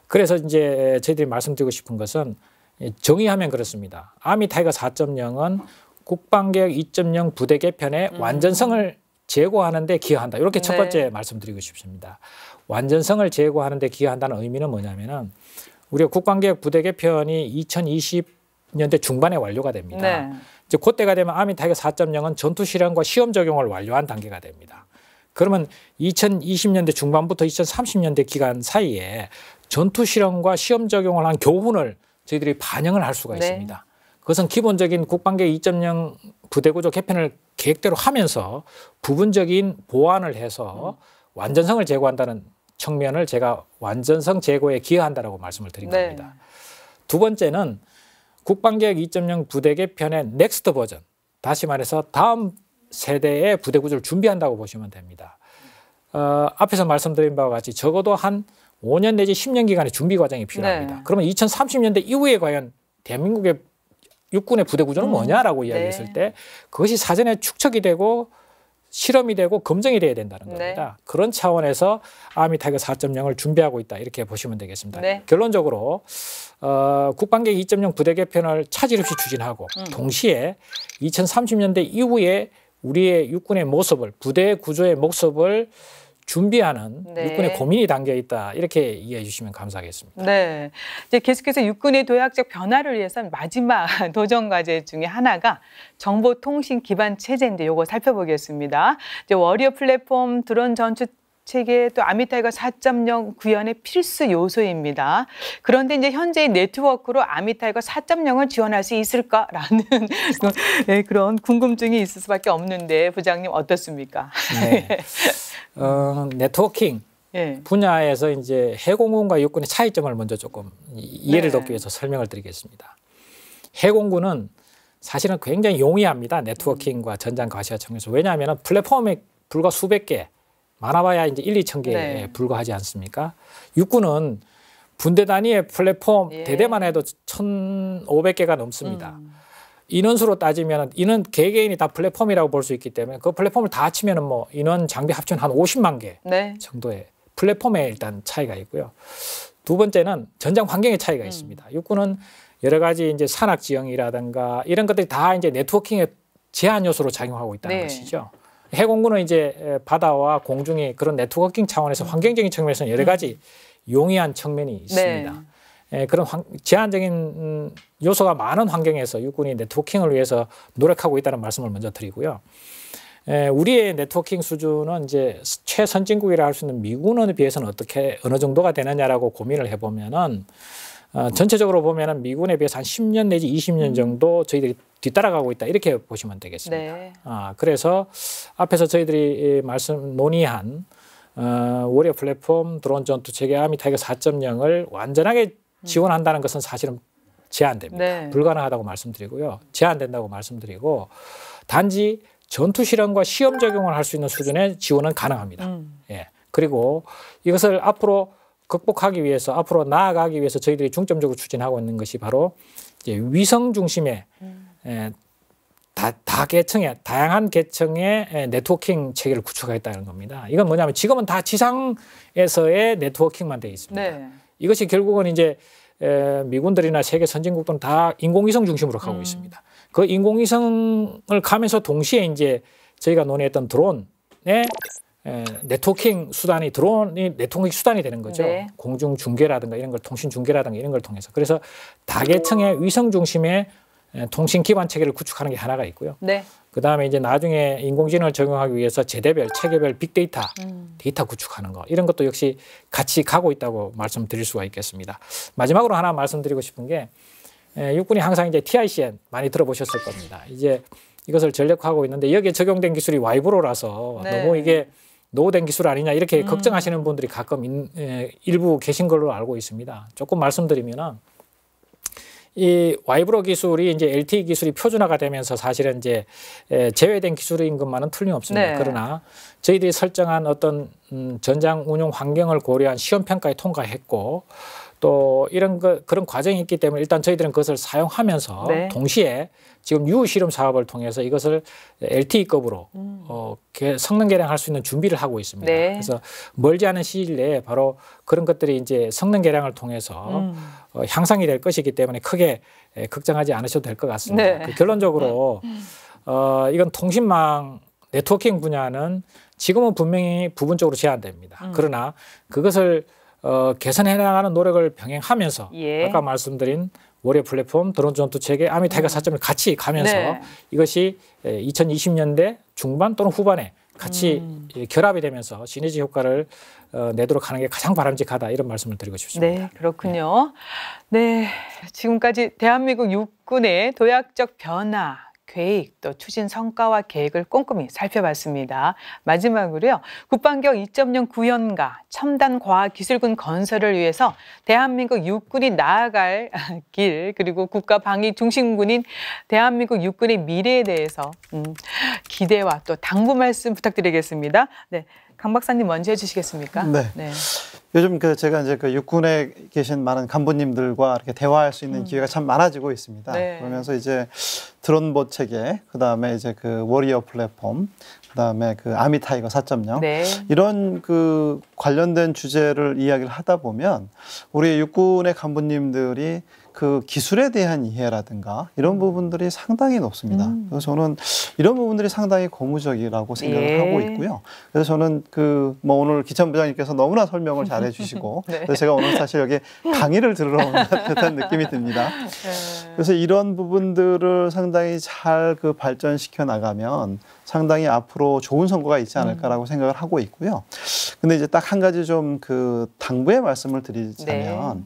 그래서 이제 저희들이 말씀드리고 싶은 것은 예, 정의하면 그렇습니다. 아미 타이거 4.0은 국방개혁 2.0 부대 개편의 음. 완전성을 제거하는데 기여한다. 이렇게 첫 네. 번째 말씀드리고 싶습니다. 완전성을 제고하는데 기여한다는 의미는 뭐냐면은 우리가 국방개혁 부대 개편이 2020년대 중반에 완료가 됩니다. 네. 이제 그때가 되면 아미 타이거 4.0은 전투 실현과 시험 적용을 완료한 단계가 됩니다. 그러면 2020년대 중반부터 2030년대 기간 사이에 전투 실험과 시험 적용을 한 교훈을 저희들이 반영을 할 수가 네. 있습니다. 그것은 기본적인 국방계 2.0 부대구조 개편을 계획대로 하면서 부분적인 보완을 해서 음. 완전성을 제고한다는 측면을 제가 완전성 제고에 기여한다라고 말씀을 드린 네. 겁니다. 두 번째는 국방개혁 2.0 부대 개편의 넥스트 버전, 다시 말해서 다음 세대의 부대 구조를 준비한다고 보시면 됩니다. 어, 앞에서 말씀드린 바와 같이 적어도 한 5년 내지 10년 기간의 준비 과정이 필요합니다. 네. 그러면 2030년대 이후에 과연 대한민국의 육군의 부대 구조는 음. 뭐냐라고 음, 이야기했을 네. 때 그것이 사전에 축척이 되고 실험이 되고 검증이 돼야 된다는 네. 겁니다. 네. 그런 차원에서 아미 타이거 4.0을 준비하고 있다 이렇게 보시면 되겠습니다. 네. 결론적으로 어, 국방계획 2.0 부대 개편을 차질 없이 추진하고 음. 동시에 2030년대 이후에 우리의 육군의 모습을 부대 구조의 모습을 준비하는 네. 육군의 고민이 담겨 있다 이렇게 이해해 주시면 감사하겠습니다. 네, 이제 계속해서 육군의 도약적 변화를 위해선 마지막 [laughs] 도전 과제 중에 하나가 정보통신 기반 체제인데 요거 살펴보겠습니다. 이제 워리어 플랫폼 드론 전투 책의 또 아미타이가 4.0 구현의 필수 요소입니다. 그런데 이제 현재의 네트워크로 아미타이가 4.0을 지원할 수 있을까라는 네, [laughs] 그런 궁금증이 있을 수밖에 없는데 부장님 어떻습니까? 네. [laughs] 어, 네트워킹 네. 분야에서 이제 해공군과 육군의 차이점을 먼저 조금 이해를 네. 돕기 위해서 설명을 드리겠습니다. 해공군은 사실은 굉장히 용이합니다. 네트워킹과 전장 과시와 청에서 왜냐하면 플랫폼에 불과 수백 개 많아봐야 이제 1, 2천 개에 네. 예, 불과하지 않습니까? 육군은 분대 단위의 플랫폼 예. 대대만 해도 1,500개가 넘습니다. 음. 인원수로 따지면 인원 개개인이 다 플랫폼이라고 볼 수 있기 때문에 그 플랫폼을 다 합치면 은뭐 인원 장비 합치면 한 50만 개 네. 정도의 플랫폼에 일단 차이가 있고요. 두 번째는 전장 환경의 차이가 음. 있습니다. 육군은 여러 가지 이제 산악 지형이라든가 이런 것들이 다 이제 네트워킹의 제한 요소로 작용하고 있다는 네. 것이죠. 해공군은 이제 바다와 공중의 그런 네트워킹 차원에서 환경적인 측면에서는 여러 음. 가지 용이한 측면이 네. 있습니다. 네. 그런 제한적인 음, 요소가 많은 환경에서 육군이 네트워킹을 위해서 노력하고 있다는 말씀을 먼저 드리고요. 우리의 네트워킹 수준은 이제 최선진국이라 할 수 있는 미군에 비해서는 어떻게 어느 정도가 되느냐라고 고민을 해보면은 아, 전체적으로 보면 미군에 비해서 한 10년 내지 20년 음. 정도 저희들이 뒤따라가고 있다 이렇게 보시면 되겠습니다. 네. 아, 그래서 앞에서 저희들이 말씀 논의한 어, 월요 플랫폼 드론 전투 체계 아 타이거 4.0을 완전하게 음. 지원한다는 것은 사실은 제한됩니다. 네. 불가능하다고 말씀드리고요. 제한된다고 말씀드리고 단지 전투 실험과 시험 적용을 할 수 있는 수준의 지원은 가능합니다. 음. 예. 그리고 이것을 앞으로 극복하기 위해서 앞으로 나아가기 위해서 저희들이 중점적으로 추진하고 있는 것이 바로 위성 중심의 음. 다, 다 계층의 다양한 계층의 네트워킹 체계를 구축하겠다는 겁니다. 이건 뭐냐면 지금은 다 지상에서의 네트워킹만 돼 있습니다. 네. 이것이 결국은 이제 에, 미군들이나 세계 선진국들은 다 인공위성 중심으로 가고 음. 있습니다. 그 인공위성을 가면서 동시에 이제 저희가 논의했던 드론의 예, 네트워킹 수단이 드론이 네트워킹 수단이 되는 거죠. 네. 공중 중계라든가 이런 걸 통신 중계라든가 이런 걸 통해서 그래서 다계층의 위성 중심의 예, 통신 기반 체계를 구축하는 게 하나가 있고요. 네. 그 다음에 이제 나중에 인공지능을 적용하기 위해서 제대별, 체계별 빅데이터, 음. 데이터 구축하는 거 이런 것도 역시 같이 가고 있다고 말씀드릴 수가 있겠습니다. 마지막으로 하나 말씀드리고 싶은 게 예, 육군이 항상 이제 TICN 많이 들어보셨을 겁니다. 이제 이것을 전력화하고 있는데 여기에 적용된 기술이 와이브로라서 네. 너무 이게 노후된 기술 아니냐 이렇게 음. 걱정하시는 분들이 가끔 인, 에, 예, 일부 계신 걸로 알고 있습니다. 조금 말씀드리면은 이 와이브로 기술이 이제 LTE 기술이 표준화가 되면서 사실은 이제 예, 제외된 기술인 것만은 틀림없습니다. 네. 그러나 저희들이 설정한 어떤 음, 전장 운용 환경을 고려한 시험 평가에 통과했고 또 이런 거, 그런 과정이 있기 때문에 일단 저희들은 그것을 사용하면서 네. 동시에 지금 유 실험 사업을 통해서 이것을 LTE급으로 음. 어, 성능 개량할 수 있는 준비를 하고 있습니다. 네. 그래서 멀지 않은 시일 내에 바로 그런 것들이 이제 성능 개량을 통해서 음. 어, 향상이 될 것이기 때문에 크게 에, 예, 걱정하지 않으셔도 될 것 같습니다. 네. 그 결론적으로 네. 음. 어, 이건 통신망 네트워킹 분야는 지금은 분명히 부분적으로 제한됩니다. 음. 그러나 그것을 어, 개선해 나가는 노력을 병행하면서 예. 아까 말씀드린 월요 플랫폼, 드론 전투 체계, 아미 타이거 4점을 음. 같이 가면서 네. 이것이 2020년대 중반 또는 후반에 같이 음. 예, 결합이 되면서 시너지 효과를 어, 내도록 하는 게 가장 바람직하다 이런 말씀을 드리고 싶습니다. 네, 그렇군요. 네, 네 지금까지 대한민국 육군의 도약적 변화 계획 또 추진 성과와 계획을 꼼꼼히 살펴봤습니다. 마지막으로요. 국방경 2.0 구현과 첨단 과학기술군 건설을 위해서 대한민국 육군이 나아갈 [laughs] 길 그리고 국가 방위 중심군인 대한민국 육군의 미래에 대해서 음, 기대와 또 당부 말씀 부탁드리겠습니다. 네, 강 박사님 먼저 해주시겠습니까? 네. 네. 요즘 그 제가 이제 그 육군에 계신 많은 간부님들과 이렇게 대화할 수 있는 음. 기회가 참 많아지고 있습니다. 네. 그러면서 이제 드론봇 체계, 그 다음에 이제 그 워리어 플랫폼, 그 다음에 그 아미 타이거 4.0 네. 이런 그 관련된 주제를 이야기를 하다 보면 우리 육군의 간부님들이 그 기술에 대한 이해라든가 이런 음. 부분들이 상당히 높습니다. 음. 그래서 저는 이런 부분들이 상당히 고무적이라고 생각을 예. 하고 있고요. 그래서 저는 그 뭐 오늘 기천부장님께서 너무나 설명을 잘 해주시고 [laughs] 네. 그래서 제가 오늘 사실 여기 강의를 들으러 온 [laughs] 듯한 느낌이 듭니다. 네. 그래서 이런 부분들을 상당히 잘 그 발전시켜 나가면 상당히 앞으로 좋은 선거가 있지 음. 않을까라고 음. 생각을 하고 있고요. 근데 이제 딱 한 가지 좀 그 당부의 말씀을 드리자면 네.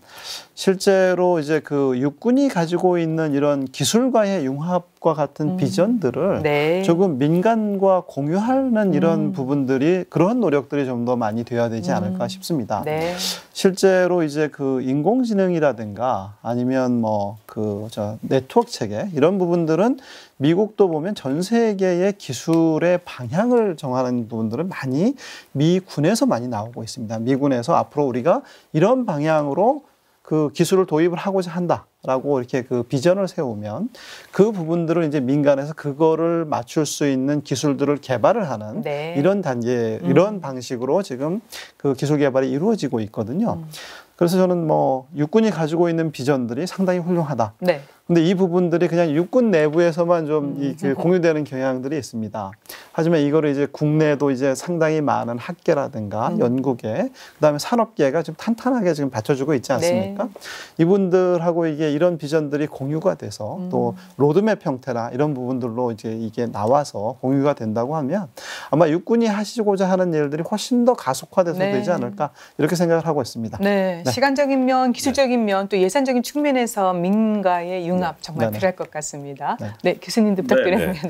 실제로 이제 그 육군이 가지고 있는 이런 기술과의 융합과 같은 음. 비전들을 네. 조금 민간과 공유하는 이런 음. 부분들이 그런 노력들이 좀 더 많이 되어야 되지 음. 않을까 싶습니다. 네. 실제로 이제 그 인공지능이라든가 아니면 뭐 그 저 네트워크 체계 이런 부분들은 미국도 보면 전 세계의 기술의 방향을 정하는 부분들은 많이 미 군에서 많이 나오고 있습니다. 미 군에서 앞으로 우리가 이런 방향으로 그 기술을 도입을 하고자 한다라고 이렇게 그 비전을 세우면 그 부분들을 이제 민간에서 그거를 맞출 수 있는 기술들을 개발을 하는 네. 이런 단계 음. 이런 방식으로 지금 그 기술 개발이 이루어지고 있거든요. 음. 그래서 저는 뭐 육군이 가지고 있는 비전들이 상당히 훌륭하다. 네. 근데 이 부분들이 그냥 육군 내부에서만 좀 음, 이, 그 공유되는 경향들이 있습니다. 하지만 이거를 이제 국내도 이제 상당히 많은 학계라든가 음. 연구계, 그다음에 산업계가 지금 탄탄하게 지금 받쳐주고 있지 네. 않습니까? 네. 이분들하고 이게 이런 비전들이 공유가 돼서 음. 또 로드맵 형태나 이런 부분들로 이제 이게 나와서 공유가 된다고 하면 아마 육군이 하시고자 하는 일들이 훨씬 더 가속화돼서 네. 되지 않을까 이렇게 생각을 하고 있습니다. 네. 네. 시간적인 면, 기술적인 네. 면, 또 예산적인 측면에서 민가의 융 연합 네. 정말 네네. 네. 필요할 것 같습니다. 네, 네 교수님도 부탁드립니다.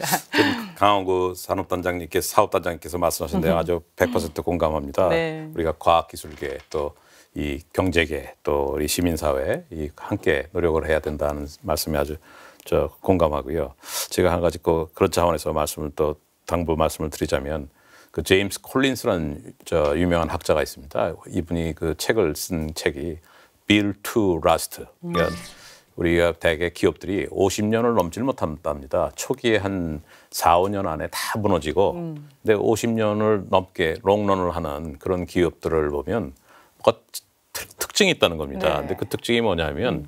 강원구 산업단장님께 사업단장님께서 말씀하신 대로 아주 100% 공감합니다. 네. 우리가 과학기술계 또 이 경제계 또 우리 시민사회 이 함께 노력을 해야 된다는 말씀이 아주 저 공감하고요. 제가 한 가지 꼭 그 그런 차원에서 말씀을 또 당부 말씀을 드리자면 그 제임스 콜린스라는 저 유명한 학자가 있습니다. 이분이 그 책을 쓴 책이 Build 그러니까 음. 우리가 대개 기업들이 50년을 넘지를 못합니다. 초기에 한 4, 5년 안에 다 무너지고 음. 근데 50년을 넘게 롱런을 하는 그런 기업들을 보면 뭐가 특징이 있다는 겁니다. 네. 근데 그 특징이 뭐냐면 음.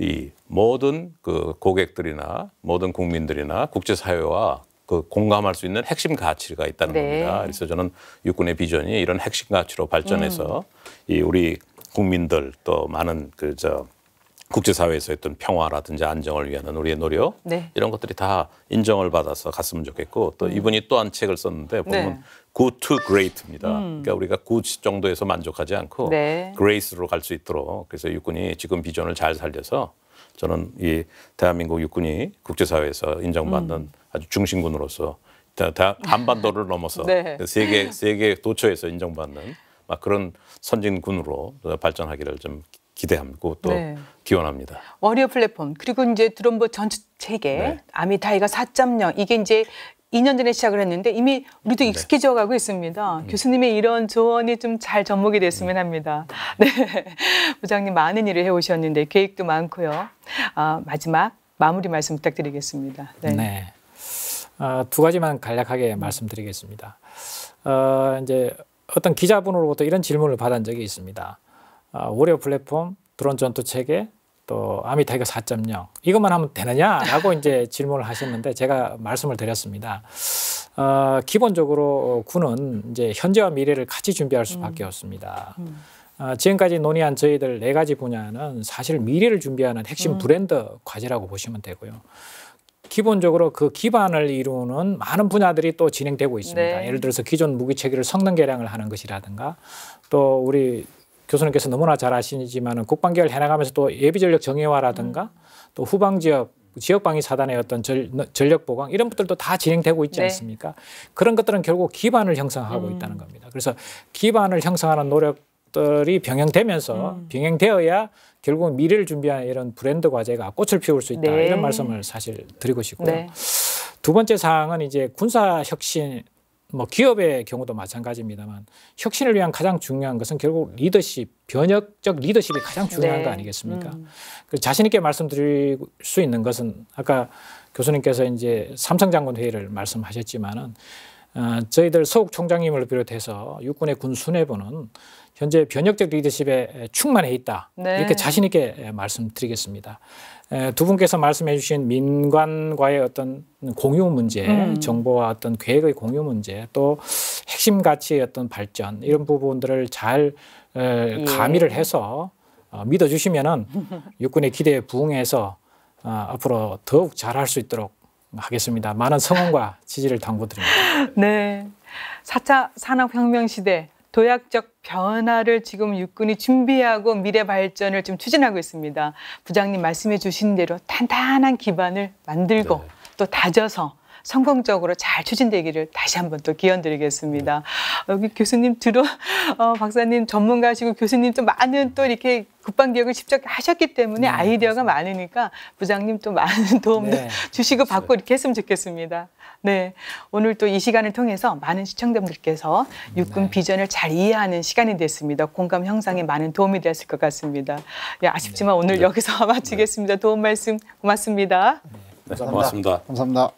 이 모든 그 고객들이나 모든 국민들이나 국제사회와 그 공감할 수 있는 핵심 가치가 있다는 네. 겁니다. 그래서 저는 육군의 비전이 이런 핵심 가치로 발전해서 음. 이 우리 국민들 또 많은 그저 국제사회에서 했던 평화라든지 안정을 위한 우리의 노력 네. 이런 것들이 다 인정을 받아서 갔으면 좋겠고 또 음. 이분이 또 한 책을 썼는데 네. 보면 네. good to great입니다. 음. 그러니까 우리가 good 정도에서 만족하지 않고 네. grace로 갈 수 있도록 그래서 육군이 지금 비전을 잘 살려서 저는 이 대한민국 육군이 국제사회에서 인정받는 음. 아주 중심군으로서 다, 한반도를 넘어서 [laughs] 네. 세계 세계 도처에서 인정받는 막 그런 선진군으로 발전하기를 좀 기대하고 또 네. 기원합니다. 워리어 플랫폼 그리고 이제 드럼버 전체 체계 네. 아미타이가 4.0 이게 이제 2년 전에 시작을 했는데 이미 우리도 네. 익숙해져 가고 있습니다. 음. 교수님의 이런 조언이 좀 잘 접목이 됐으면 음. 합니다. [laughs] 네. 부장님 많은 일을 해 오셨는데 계획도 많고요. 아, 마지막 마무리 말씀 부탁드리겠습니다. 네. 네. 어, 두 가지만 간략하게 말씀드리겠습니다. 어, 이제 어떤 기자분으로부터 이런 질문을 받은 적이 있습니다. 오리오 아, 플랫폼, 드론 전투 체계, 또 아미타이거 4.0 이것만 하면 되느냐라고 이제 질문을 하셨는데 제가 말씀을 드렸습니다. 어, 기본적으로 군은 이제 현재와 미래를 같이 준비할 수밖에 음. 없습니다. 음. 어, 지금까지 논의한 저희들 네 가지 분야는 사실 미래를 준비하는 핵심 음. 브랜드 과제라고 보시면 되고요. 기본적으로 그 기반을 이루는 많은 분야들이 또 진행되고 있습니다. 네. 예를 들어서 기존 무기 체계를 성능 개량을 하는 것이라든가 또 우리 교수님께서 너무나 잘 아시지만 국방계혁 해나가면서 또 예비전력 정예화라든가 음. 또 후방지역 지역방위 사단의 어떤 전, 전력 보강 이런 것들도 다 진행되고 있지 네. 않습니까? 그런 것들은 결국 기반을 형성하고 음. 있다는 겁니다. 그래서 기반을 형성하는 노력들이 병행되면서 음. 병행되어야 결국 미래를 준비하는 이런 브랜드 과제가 꽃을 피울 수 있다 네. 이런 말씀을 사실 드리고 싶고요. 네. 두 번째 사항은 이제 군사 혁신 뭐 기업의 경우도 마찬가지입니다만 혁신을 위한 가장 중요한 것은 결국 네. 리더십, 변혁적 리더십이 아, 가장 그렇죠. 중요한 네. 거 아니겠습니까? 음. 그 자신 있게 말씀드릴 수 있는 것은 아까 교수님께서 이제 삼성장군 회의를 말씀하셨지만은 어, 저희들 서욱 총장님을 비롯해서 육군의 군 수뇌부는 현재 변혁적 리더십에 충만해 있다. 네. 이렇게 자신 있게 말씀드리겠습니다. 두 분께서 말씀해 주신 민관과의 어떤 공유 문제, 음. 정보와 어떤 계획의 공유 문제, 또 핵심 가치의 어떤 발전 이런 부분들을 잘 예. 가미를 해서 어, 믿어 주시면은 육군의 기대에 부응해서 어, 앞으로 더욱 잘할 수 있도록 하겠습니다. 많은 성원과 지지를 당부드립니다. [laughs] 네. 4차 산업혁명 시대 도약적 변화를 지금 육군이 준비하고 미래 발전을 지금 추진하고 있습니다. 부장님 말씀해 주신 대로 단단한 기반을 만들고 네. 또 다져서 성공적으로 잘 추진되기를 다시 한번 또 기원드리겠습니다. 네. 여기 교수님 들어 어, 박사님 전문가시고 교수님 또 많은 또 이렇게 국방 개혁을 직접 하셨기 때문에 네. 아이디어가 많으니까 부장님 또 많은 도움도 네. 주시고 받고 네. 이렇게 했으면 좋겠습니다. 네. 오늘 또 이 시간을 통해서 많은 시청자분들께서 육군 네. 비전을 잘 이해하는 시간이 됐습니다. 공감 형상에 많은 도움이 되었을 것 같습니다. 예, 아쉽지만 네. 오늘 네. 여기서 [laughs] 마치겠습니다. 도움 말씀 고맙습니다. 네, 감 고맙습니다. 감사합니다.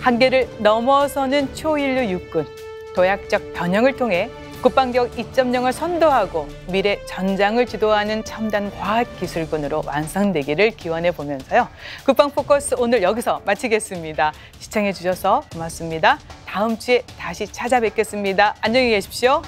한계를 넘어서는 초인류 육군. 도약적 변형을 통해 국방개혁 2.0을 선도하고 미래 전장을 지도하는 첨단 과학기술군으로 완성되기를 기원해 보면서요. 국방 포커스 오늘 여기서 마치겠습니다. 시청해 주셔서 고맙습니다. 다음 주에 다시 찾아뵙겠습니다. 안녕히 계십시오.